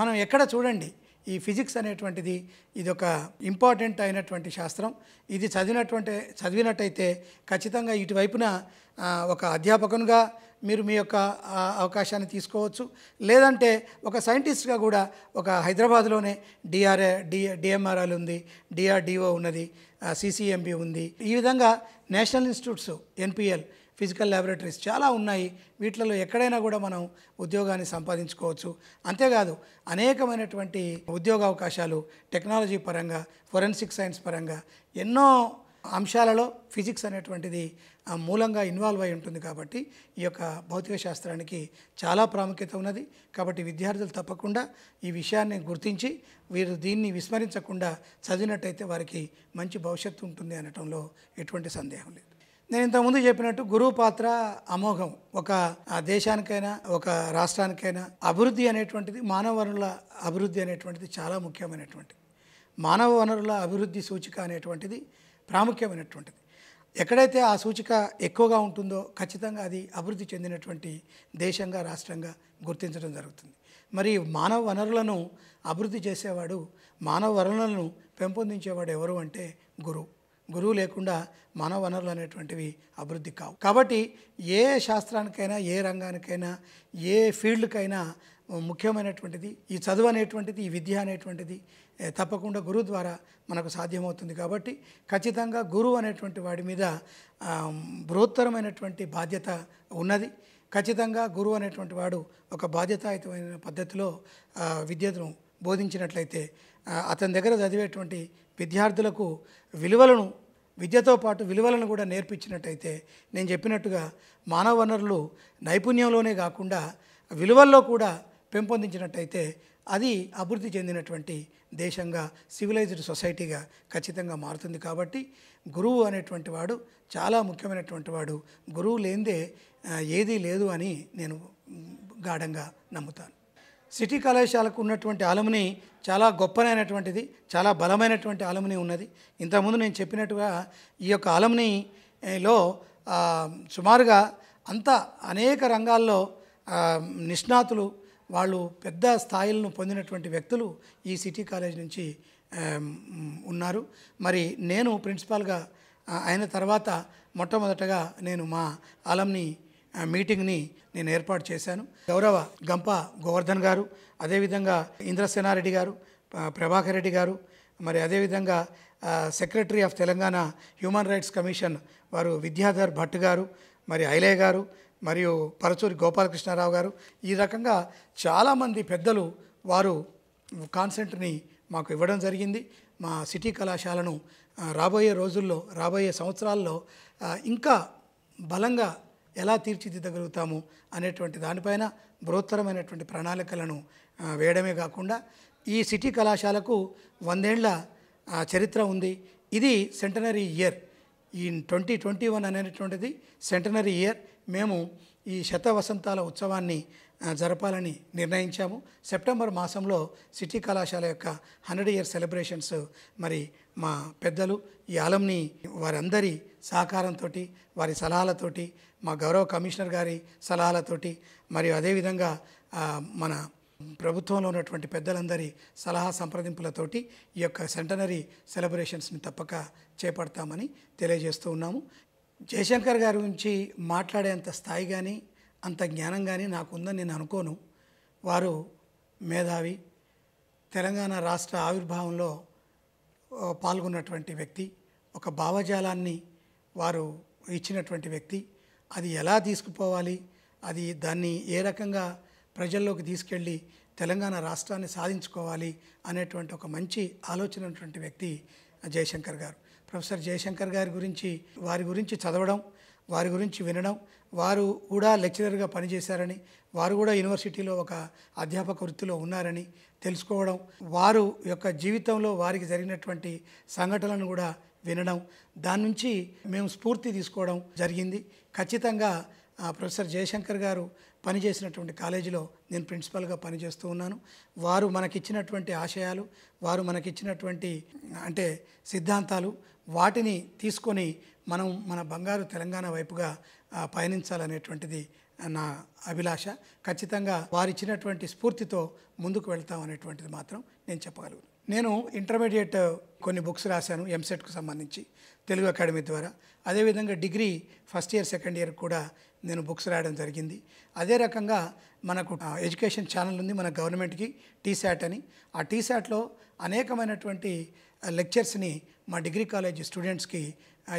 మనం ఎక్కడ చూడండి ఈ ఫిజిక్స్ అనేటువంటిది ఇది ఒక ఇంపార్టెంట్ అయినటువంటి శాస్త్రం ఇది చదివినటువంటి చదివినట్టయితే ఖచ్చితంగా ఇటువైపున ఒక అధ్యాపకునిగా మీరు మీ యొక్క అవకాశాన్ని తీసుకోవచ్చు లేదంటే ఒక సైంటిస్ట్గా కూడా ఒక హైదరాబాద్లోనే డిఆర్ఏ డి డిఎంఆర్ఎల్ ఉంది డిఆర్డిఓ ఉన్నది సిసిఎంబి ఉంది ఈ విధంగా national institutes NPL physical laboratories చాలా ఉన్నాయి వీటిలో ఎక్కడైనా కూడా మనం ఉద్యోగాన్ని సంపాదించుకోవచ్చు అంతేకాదు అనేకమైనటువంటి ఉద్యోగ అవకాశాలు టెక్నాలజీ పరంగా ఫొరెన్సిక్ సైన్స్ పరంగా ఎన్నో అంశాలలో ఫిజిక్స్ అనేటువంటిది మూలంగా ఇన్వాల్వ్ అయి ఉంటుంది కాబట్టి ఈ యొక్క భౌతిక శాస్త్రానికి చాలా ప్రాముఖ్యత ఉన్నది కాబట్టి విద్యార్థులు తప్పకుండా ఈ విషయాన్ని గుర్తించి వీరు దీన్ని విస్మరించకుండా చదివినట్టయితే వారికి మంచి భవిష్యత్తు ఉంటుంది అనటంలో ఎటువంటి సందేహం లేదు నేను ఇంతకుముందు చెప్పినట్టు గురువు పాత్ర అమోఘం ఒక దేశానికైనా ఒక రాష్ట్రానికైనా అభివృద్ధి అనేటువంటిది మానవ వనరుల అభివృద్ధి అనేటువంటిది చాలా ముఖ్యమైనటువంటిది మానవ వనరుల అభివృద్ధి సూచిక అనేటువంటిది ప్రాముఖ్యమైనటువంటిది ఎక్కడైతే ఆ సూచిక ఎక్కువగా ఉంటుందో ఖచ్చితంగా అది అభివృద్ధి చెందినటువంటి దేశంగా రాష్ట్రంగా గుర్తించడం జరుగుతుంది మరి మానవ వనరులను అభివృద్ధి చేసేవాడు మానవ వనరులను పెంపొందించేవాడు ఎవరు అంటే గురువు గురువు లేకుండా మానవ వనరులు అనేటువంటివి అభివృద్ధి కావు కాబట్టి ఏ శాస్త్రానికైనా ఏ రంగానికైనా ఏ ఫీల్డ్కైనా ముఖ్యమైనటువంటిది ఈ చదువు అనేటువంటిది ఈ విద్య అనేటువంటిది తప్పకుండా గురువు ద్వారా మనకు సాధ్యమవుతుంది కాబట్టి ఖచ్చితంగా గురువు అనేటువంటి వాడి మీద బృహత్తరమైనటువంటి బాధ్యత ఉన్నది ఖచ్చితంగా గురువు అనేటువంటి వాడు ఒక బాధ్యతాయుతమైన పద్ధతిలో విద్యను బోధించినట్లయితే అతని దగ్గర చదివేటువంటి విద్యార్థులకు విలువలను విద్యతో పాటు విలువలను కూడా నేర్పించినట్టయితే నేను చెప్పినట్టుగా మానవ వనరులు నైపుణ్యంలోనే కాకుండా విలువల్లో కూడా పెంపొందించినట్టయితే అది అభివృద్ధి చెందినటువంటి దేశంగా సివిలైజ్డ్ సొసైటీగా ఖచ్చితంగా మారుతుంది కాబట్టి గురువు అనేటువంటి వాడు చాలా ముఖ్యమైనటువంటి వాడు గురువు లేనిదే ఏదీ లేదు అని నేను గాఢంగా నమ్ముతాను సిటీ కళాశాలకు ఉన్నటువంటి అలుమిని చాలా గొప్పనైనటువంటిది చాలా బలమైనటువంటి అలుమిని ఉన్నది ఇంతకుముందు నేను చెప్పినట్టుగా ఈ యొక్క అలుమినిలో సుమారుగా అంత అనేక రంగాల్లో నిష్ణాతులు వాళ్ళు పెద్ద స్థాయిలను పొందినటువంటి వ్యక్తులు ఈ సిటీ కాలేజ్ నుంచి ఉన్నారు మరి నేను ప్రిన్సిపాల్గా అయిన తర్వాత మొట్టమొదటగా నేను మా అలంని మీటింగ్ని నేను ఏర్పాటు చేశాను గౌరవ గంప గోవర్ధన్ గారు అదేవిధంగా ఇంద్రసేనారెడ్డి గారు ప్రభాకర్ రెడ్డి గారు మరి అదేవిధంగా secretary of Telangana human rights commission వారు విద్యాధర్ భట్ గారు మరి ఐలయ్య గారు మరియు పరచూరి గోపాలకృష్ణారావు గారు ఈ రకంగా చాలామంది పెద్దలు వారు కాన్సెంట్ని మాకు ఇవ్వడం జరిగింది మా సిటీ కళాశాలను రాబోయే రోజుల్లో రాబోయే సంవత్సరాల్లో ఇంకా బలంగా ఎలా తీర్చిదిద్దగలుగుతాము అనేటువంటి దానిపైన బృహత్తరమైనటువంటి ప్రణాళికలను వేయడమే కాకుండా ఈ సిటీ కళాశాలకు వందేళ్ల చరిత్ర ఉంది ఇది సెంటనరీ ఇయర్ ఈ ట్వంటీ ట్వంటీ వన్ అనేటువంటిది సెంటనరీ ఇయర్ మేము ఈ శత వసంతాల ఉత్సవాన్ని జరపాలని నిర్ణయించాము సెప్టెంబర్ మాసంలో సిటీ కళాశాల యొక్క హండ్రెడ్ ఇయర్ సెలబ్రేషన్స్ మరి మా పెద్దలు ఈ ఆలంని వారందరి సహకారంతో వారి సలహాలతోటి మా గౌరవ కమిషనర్ గారి సలహాలతోటి మరియు అదేవిధంగా మన ప్రభుత్వంలో ఉన్నటువంటి పెద్దలందరి సలహా సంప్రదింపులతోటి ఈ యొక్క సెంటనరీ సెలబ్రేషన్స్ని తప్పక చేపడతామని తెలియజేస్తూ ఉన్నాము జయశంకర్ గారి గురించి మాట్లాడేంత స్థాయి కానీ అంత జ్ఞానం కానీ నాకుందని నేను అనుకోను వారు మేధావి తెలంగాణ రాష్ట్ర ఆవిర్భావంలో పాల్గొన్నటువంటి వ్యక్తి ఒక భావజాలాన్ని వారు ఇచ్చినటువంటి వ్యక్తి అది ఎలా తీసుకుపోవాలి అది దాన్ని ఏ రకంగా ప్రజల్లోకి తీసుకెళ్ళి తెలంగాణ రాష్ట్రాన్ని సాధించుకోవాలి అనేటువంటి ఒక మంచి ఆలోచనటువంటి వ్యక్తి జయశంకర్ గారు ప్రొఫెసర్ జయశంకర్ గారి గురించి వారి గురించి చదవడం వారి గురించి వినడం వారు కూడా లెక్చరర్గా పనిచేశారని వారు కూడా యూనివర్సిటీలో ఒక అధ్యాపక వృత్తిలో ఉన్నారని తెలుసుకోవడం వారు యొక్క జీవితంలో వారికి జరిగినటువంటి సంఘటనలను కూడా వినడం దాని నుంచి మేము స్ఫూర్తి తీసుకోవడం జరిగింది ఖచ్చితంగా ప్రొఫెసర్ జయశంకర్ గారు పనిచేసినటువంటి కాలేజీలో నేను ప్రిన్సిపల్గా పనిచేస్తూ ఉన్నాను వారు మనకిచ్చినటువంటి ఆశయాలు వారు మనకిచ్చినటువంటి అంటే సిద్ధాంతాలు వాటిని తీసుకొని మనం మన బంగారు తెలంగాణ వైపుగా పయనించాలనేటువంటిది నా అభిలాష ఖచ్చితంగా వారిచ్చినటువంటి స్ఫూర్తితో ముందుకు వెళ్తాం అనేటువంటిది మాత్రం నేను చెప్పగలను నేను ఇంటర్మీడియట్ కొన్ని బుక్స్ రాశాను ఎంసెట్కు సంబంధించి తెలుగు అకాడమీ ద్వారా అదేవిధంగా degree first year second year కూడా నేను బుక్స్ రాయడం జరిగింది అదే రకంగా మనకు ఎడ్యుకేషన్ ఛానల్ ఉంది మన గవర్నమెంట్కి టీశాట్ అని ఆ టీశాట్లో అనేకమైనటువంటి లెక్చర్స్ని మా డిగ్రీ కాలేజ్ స్టూడెంట్స్కి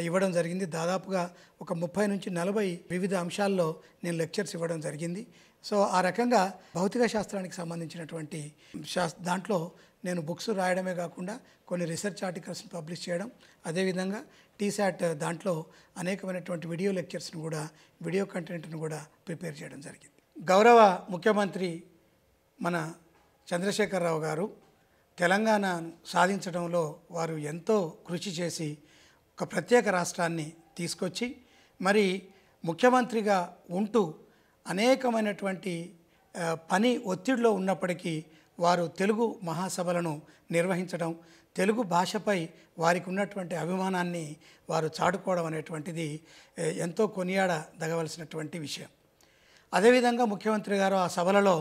ఇవ్వడం జరిగింది దాదాపుగా ఒక ముప్పై నుంచి నలభై వివిధ అంశాల్లో నేను లెక్చర్స్ ఇవ్వడం జరిగింది సో ఆ రకంగా భౌతిక శాస్త్రానికి సంబంధించినటువంటి శాస్ దాంట్లో నేను బుక్స్ రాయడమే కాకుండా కొన్ని రీసెర్చ్ ఆర్టికల్స్ని పబ్లిష్ చేయడం అదేవిధంగా టీశాట్ దాంట్లో అనేకమైనటువంటి వీడియో లెక్చర్స్ను కూడా వీడియో కంటెంట్ను కూడా ప్రిపేర్ చేయడం జరిగింది గౌరవ ముఖ్యమంత్రి మన చంద్రశేఖరరావు గారు తెలంగాణ సాధించడంలో వారు ఎంతో కృషి చేసి ఒక ప్రత్యేక రాష్ట్రాన్ని తీసుకొచ్చి మరి ముఖ్యమంత్రిగా ఉంటూ అనేకమైనటువంటి పని ఒత్తిడిలో ఉన్నప్పటికీ వారు తెలుగు మహాసభలను నిర్వహించడం తెలుగు భాషపై వారికి ఉన్నటువంటి అభిమానాన్ని వారు చాటుకోవడం అనేటువంటిది ఎంతో కొనియాడ దగవలసినటువంటి విషయం అదేవిధంగా ముఖ్యమంత్రి గారు ఆ సభలలో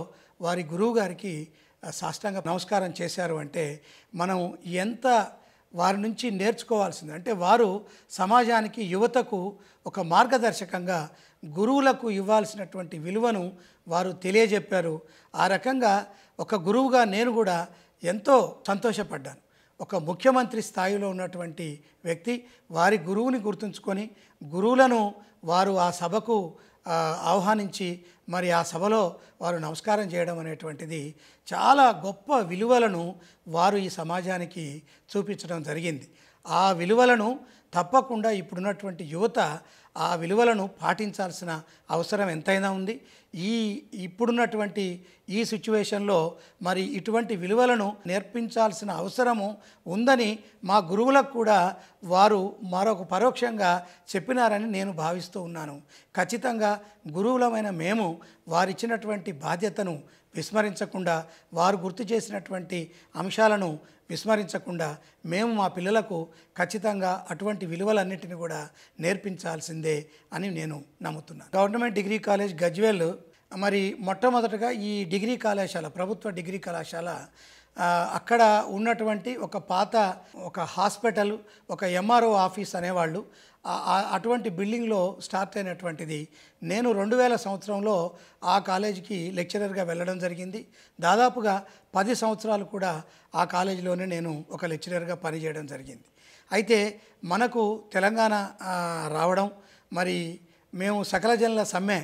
వారి గురువు గారికి సాష్టాంగ నమస్కారం చేశారు అంటే మనం ఎంత వారి నుంచి నేర్చుకోవాల్సింది అంటే వారు సమాజానికి యువతకు ఒక మార్గదర్శకంగా గురువులకు ఇవ్వాల్సినటువంటి విలువను వారు తెలియజెప్పారు ఆ రకంగా ఒక గురువుగా నేను కూడా ఎంతో సంతోషపడ్డాను ఒక ముఖ్యమంత్రి స్థాయిలో ఉన్నటువంటి వ్యక్తి వారి గురువుని గుర్తుంచుకొని గురువులను వారు ఆ సభకు ఆహ్వానించి మరి ఆ సభలో వారు నమస్కారం చేయడం అనేటువంటిది చాలా గొప్ప విలువలను వారు ఈ సమాజానికి చూపించడం జరిగింది ఆ విలువలను తప్పకుండా ఇప్పుడున్నటువంటి యువత ఆ విలువలను పాటించాల్సిన అవసరం ఎంతైనా ఉంది ఈ ఇప్పుడున్నటువంటి ఈ సిచ్యువేషన్లో మరి ఇటువంటి విలువలను నేర్పించాల్సిన అవసరము ఉందని మా గురువులకు కూడా వారు మరొక పరోక్షంగా చెప్పినారని నేను భావిస్తూ ఉన్నాను ఖచ్చితంగా గురువులమైన మేము వారిచ్చినటువంటి బాధ్యతను విస్మరించకుండా వారు గుర్తు చేసినటువంటి అంశాలను విస్మరించకుండా మేము మా పిల్లలకు ఖచ్చితంగా అటువంటి విలువలన్నింటినీ కూడా నేర్పించాల్సిందే అని నేను నమ్ముతున్నాను గవర్నమెంట్ డిగ్రీ కాలేజ్ గజ్వేల్ మరి మొట్టమొదటగా ఈ డిగ్రీ కళాశాల ప్రభుత్వ డిగ్రీ కళాశాల అక్కడ ఉన్నటువంటి ఒక పాత ఒక హాస్పిటల్ ఒక ఎంఆర్ఓ ఆఫీస్ అనేవాళ్ళు అటువంటి బిల్డింగ్లో స్టార్ట్ అయినటువంటిది నేను రెండు వేల సంవత్సరంలో ఆ కాలేజీకి లెక్చరర్గా వెళ్ళడం జరిగింది దాదాపుగా పది సంవత్సరాలు కూడా ఆ కాలేజీలోనే నేను ఒక లెక్చరర్గా పనిచేయడం జరిగింది అయితే మనకు తెలంగాణ రావడం మరి మేము సకల జనుల సమ్మె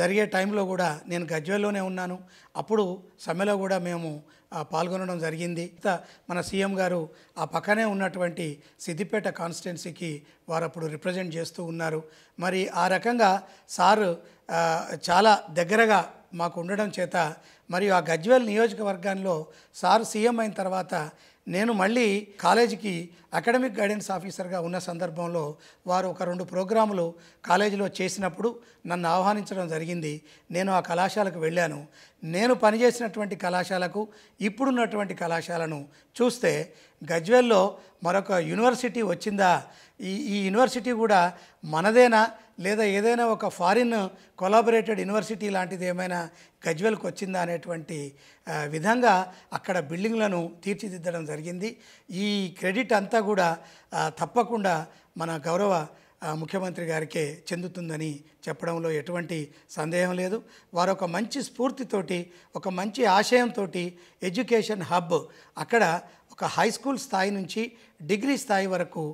జరిగే టైంలో కూడా నేను గజ్వేల్లోనే ఉన్నాను అప్పుడు సమ్మెలో కూడా మేము పాల్గొనడం జరిగింది మన సీఎం గారు ఆ పక్కనే ఉన్నటువంటి సిద్దిపేట కాన్స్టిట్యున్సీకి వారు అప్పుడు రిప్రజెంట్ చేస్తూ ఉన్నారు మరి ఆ రకంగా సార్ చాలా దగ్గరగా మాకు ఉండడం చేత మరియు ఆ గజ్వేల్ నియోజకవర్గంలో సార్ సీఎం అయిన తర్వాత నేను మళ్ళీ కాలేజీకి అకాడమిక్ గైడెన్స్ ఆఫీసర్గా ఉన్న సందర్భంలో వారు ఒక రెండు ప్రోగ్రాములు కాలేజీలో చేసినప్పుడు నన్ను ఆహ్వానించడం జరిగింది నేను ఆ కళాశాలకు వెళ్ళాను నేను పనిచేసినటువంటి కళాశాలకు ఇప్పుడున్నటువంటి కళాశాలను చూస్తే గజ్వెల్లో మరొక యూనివర్సిటీ వచ్చిందా ఈ ఈ యూనివర్సిటీ కూడా మనదేనా లేదా ఏదైనా ఒక ఫారిన్ కొలాబరేటెడ్ యూనివర్సిటీ లాంటిది ఏమైనా గజ్వెల్కి వచ్చిందా అనేటువంటి విధంగా అక్కడ బిల్డింగ్లను తీర్చిదిద్దడం జరిగింది ఈ క్రెడిట్ అంతా కూడా తప్పకుండా మన గౌరవ ముఖ్యమంత్రి గారికే చెందుతుందని చెప్పడంలో ఎటువంటి సందేహం లేదు వారు ఒక మంచి స్ఫూర్తితోటి ఒక మంచి ఆశయంతో ఎడ్యుకేషన్ హబ్ అక్కడ ఒక హై స్కూల్ స్థాయి నుంచి డిగ్రీ స్థాయి వరకు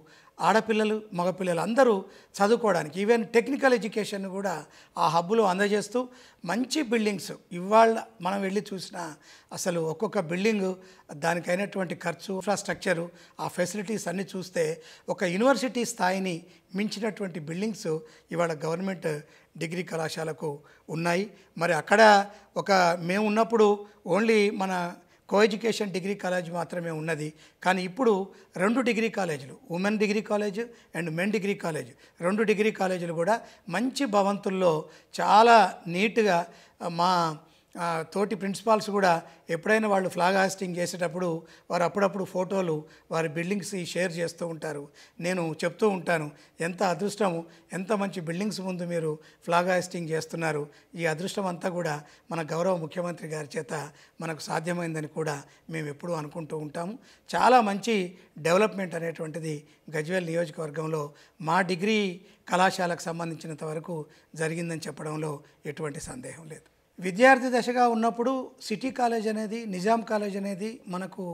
ఆడపిల్లలు మగపిల్లలు అందరూ చదువుకోవడానికి ఈవెన్ టెక్నికల్ ఎడ్యుకేషన్ కూడా ఆ హబ్బులో అందజేస్తూ మంచి బిల్డింగ్స్ ఇవాళ మనం వెళ్ళి చూసిన అసలు ఒక్కొక్క బిల్డింగ్ దానికైనటువంటి ఖర్చు ఇన్ఫ్రాస్ట్రక్చరు ఆ ఫెసిలిటీస్ అన్నీ చూస్తే ఒక యూనివర్సిటీ స్థాయిని మించినటువంటి బిల్డింగ్స్ ఇవాళ గవర్నమెంట్ డిగ్రీ కళాశాలకు ఉన్నాయి మరి అక్కడ ఒక మేము ఉన్నప్పుడు ఓన్లీ మన కో ఎడ్యుకేషన్ డిగ్రీ కాలేజ్ మాత్రమే ఉన్నది కానీ ఇప్పుడు రెండు డిగ్రీ కాలేజీలు women degree college and men degree college రెండు డిగ్రీ కాలేజీలు కూడా మంచి భవంతుల్లో చాలా నీట్గా మా తోటి ప్రిన్సిపాల్స్ కూడా ఎప్పుడైనా వాళ్ళు ఫ్లాగ్ హాస్టింగ్ చేసేటప్పుడు వారు అప్పుడప్పుడు ఫోటోలు వారి బిల్డింగ్స్ షేర్ చేస్తూ ఉంటారు నేను చెప్తూ ఉంటాను ఎంత అదృష్టం ఎంత మంచి బిల్డింగ్స్ ముందు మీరు ఫ్లాగ్ హాస్టింగ్ చేస్తున్నారు ఈ అదృష్టం అంతా కూడా మన గౌరవ ముఖ్యమంత్రి గారి చేత మనకు సాధ్యమైందని కూడా మేము ఎప్పుడూ అనుకుంటూ ఉంటాము చాలా మంచి డెవలప్మెంట్ అనేటువంటిది గజ్వేల్ నియోజకవర్గంలో మా డిగ్రీ కళాశాలకు సంబంధించినంత వరకు జరిగిందని చెప్పడంలో ఎటువంటి సందేహం లేదు విద్యార్థి దశగా ఉన్నప్పుడు సిటీ కాలేజ్ అనేది నిజాం కాలేజ్ అనేది మనకు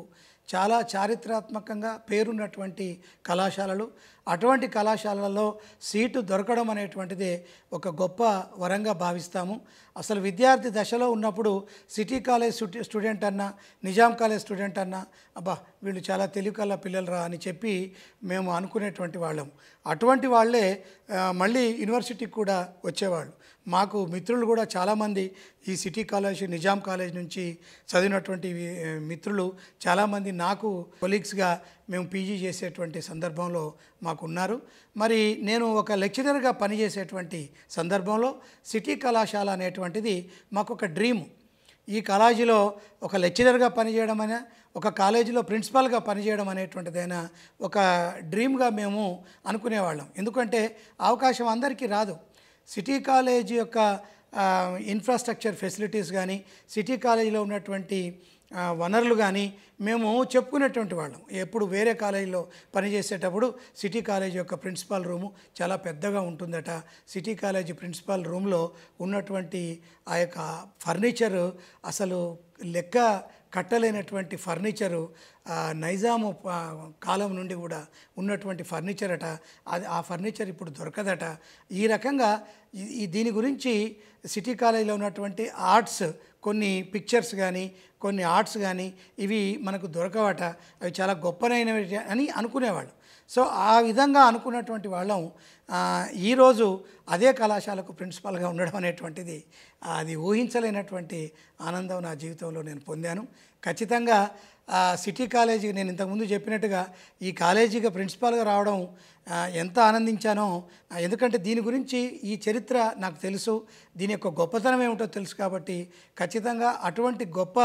చాలా చారిత్రాత్మకంగా పేరున్నటువంటి కళాశాలలు అటువంటి కళాశాలలో సీటు దొరకడం అనేటువంటిది ఒక గొప్ప వరంగా భావిస్తాము అసలు విద్యార్థి దశలో ఉన్నప్పుడు సిటీ కాలేజ్ స్టూడెంట్ అన్నా నిజాం కాలేజ్ స్టూడెంట్ అన్నా అబ్బా వీళ్ళు చాలా పిల్లలు పిల్లలరా అని చెప్పి మేము అనుకునేటువంటి వాళ్ళం అటువంటి వాళ్ళే మళ్ళీ యూనివర్సిటీకి కూడా వచ్చేవాళ్ళు మాకు మిత్రులు కూడా చాలామంది ఈ సిటీ కాలేజ్ నిజాం కాలేజ్ నుంచి చదివినటువంటి మిత్రులు చాలామంది నాకు కొలీగ్స్గా మేము పీజీ చేసేటువంటి సందర్భంలో మాకున్నారు మరి నేను ఒక లెక్చరర్గా పనిచేసేటువంటి సందర్భంలో సిటీ కళాశాల అనేటువంటిది మాకు ఒక డ్రీము ఈ కాలేజీలో ఒక లెక్చరర్గా పనిచేయడం అనే ఒక కాలేజీలో ప్రిన్సిపాల్గా పనిచేయడం అనేటువంటిదైనా ఒక డ్రీమ్గా మేము అనుకునేవాళ్ళం ఎందుకంటే అవకాశం అందరికీ రాదు సిటీ కాలేజీ యొక్క ఇన్ఫ్రాస్ట్రక్చర్ ఫెసిలిటీస్ కానీ సిటీ కాలేజీలో ఉన్నటువంటి వనరులు కానీ మేము చెప్పుకునేటువంటి వాళ్ళం ఎప్పుడు వేరే కాలేజీలో పనిచేసేటప్పుడు సిటీ కాలేజ్ యొక్క ప్రిన్సిపాల్ రూము చాలా పెద్దగా ఉంటుందట సిటీ కాలేజ్ ప్రిన్సిపాల్ రూమ్లో ఉన్నటువంటి ఆ యొక్క ఫర్నిచర్ అసలు లెక్క కట్టలేనటువంటి ఫర్నిచరు నైజాము కాలం నుండి కూడా ఉన్నటువంటి ఫర్నిచర్ అట అది ఆ ఫర్నిచర్ ఇప్పుడు దొరకదట ఈ రకంగా ఈ దీని గురించి సిటీ కాలేజీలో ఉన్నటువంటి ఆర్ట్స్ కొన్ని పిక్చర్స్ కానీ కొన్ని ఆర్ట్స్ కానీ ఇవి మనకు దొరకవట అవి చాలా గొప్పనైనవి అని అనుకునేవాళ్ళు సో ఆ విధంగా అనుకున్నటువంటి వాళ్ళం ఈరోజు అదే కళాశాలకు ప్రిన్సిపాల్గా ఉండడం అనేటువంటిది అది ఊహించలేనటువంటి ఆనందం నా జీవితంలో నేను పొందాను ఖచ్చితంగా సిటీ కాలేజీ నేను ఇంతకుముందు చెప్పినట్టుగా ఈ కాలేజీగా ప్రిన్సిపాల్గా రావడం ఎంత ఆనందించానో ఎందుకంటే దీని గురించి ఈ చరిత్ర నాకు తెలుసు దీని యొక్క గొప్పతనం ఏమిటో తెలుసు కాబట్టి ఖచ్చితంగా అటువంటి గొప్ప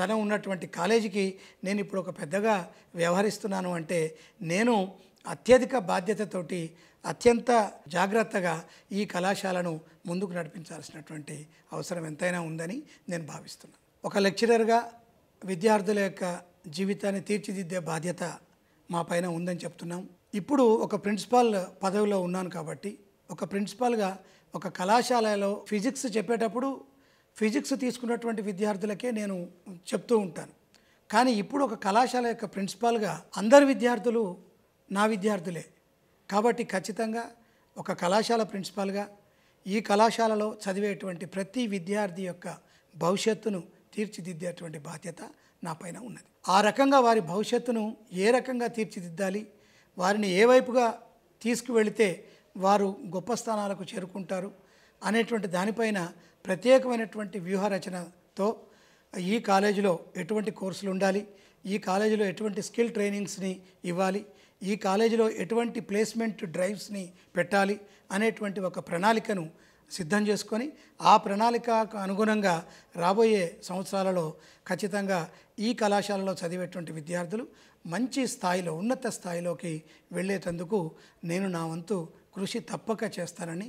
తనం ఉన్నటువంటి కాలేజీకి నేను ఇప్పుడు ఒక పెద్దగా వ్యవహరిస్తున్నాను అంటే నేను అత్యధిక బాధ్యతతోటి అత్యంత జాగ్రత్తగా ఈ కళాశాలను ముందుకు నడిపించాల్సినటువంటి అవసరం ఎంతైనా ఉందని నేను భావిస్తున్నాను ఒక లెక్చరర్గా విద్యార్థుల యొక్క జీవితాన్ని తీర్చిదిద్దే బాధ్యత మా పైన ఉందని చెప్తున్నాం ఇప్పుడు ఒక ప్రిన్సిపాల్ పదవిలో ఉన్నాను కాబట్టి ఒక ప్రిన్సిపాల్గా ఒక కళాశాలలో ఫిజిక్స్ చెప్పేటప్పుడు ఫిజిక్స్ తీసుకున్నటువంటి విద్యార్థులకే నేను చెప్తూ ఉంటాను కానీ ఇప్పుడు ఒక కళాశాల యొక్క ప్రిన్సిపాల్గా అందరి విద్యార్థులు నా విద్యార్థులే కాబట్టి ఖచ్చితంగా ఒక కళాశాల ప్రిన్సిపాల్గా ఈ కళాశాలలో చదివేటువంటి ప్రతి విద్యార్థి యొక్క భవిష్యత్తును తీర్చిదిద్దేటువంటి బాధ్యత నా పైన ఉన్నది ఆ రకంగా వారి భవిష్యత్తును ఏ రకంగా తీర్చిదిద్దాలి వారిని ఏ వైపుగా తీసుకువెళితే వారు గొప్ప స్థానాలకు చేరుకుంటారు అనేటువంటి దానిపైన ప్రత్యేకమైనటువంటి వ్యూహరచనతో ఈ కాలేజీలో ఎటువంటి కోర్సులు ఉండాలి ఈ కాలేజీలో ఎటువంటి స్కిల్ ట్రైనింగ్స్ని ఇవ్వాలి ఈ కాలేజీలో ఎటువంటి ప్లేస్మెంట్ డ్రైవ్స్ని పెట్టాలి అనేటువంటి ఒక ప్రణాళికను సిద్ధం చేసుకొని ఆ ప్రణాళికకు అనుగుణంగా రాబోయే సంవత్సరాలలో ఖచ్చితంగా ఈ కళాశాలలో చదివేటువంటి విద్యార్థులు మంచి స్థాయిలో ఉన్నత స్థాయిలోకి వెళ్ళేటందుకు నేను నా వంతు కృషి తప్పక చేస్తానని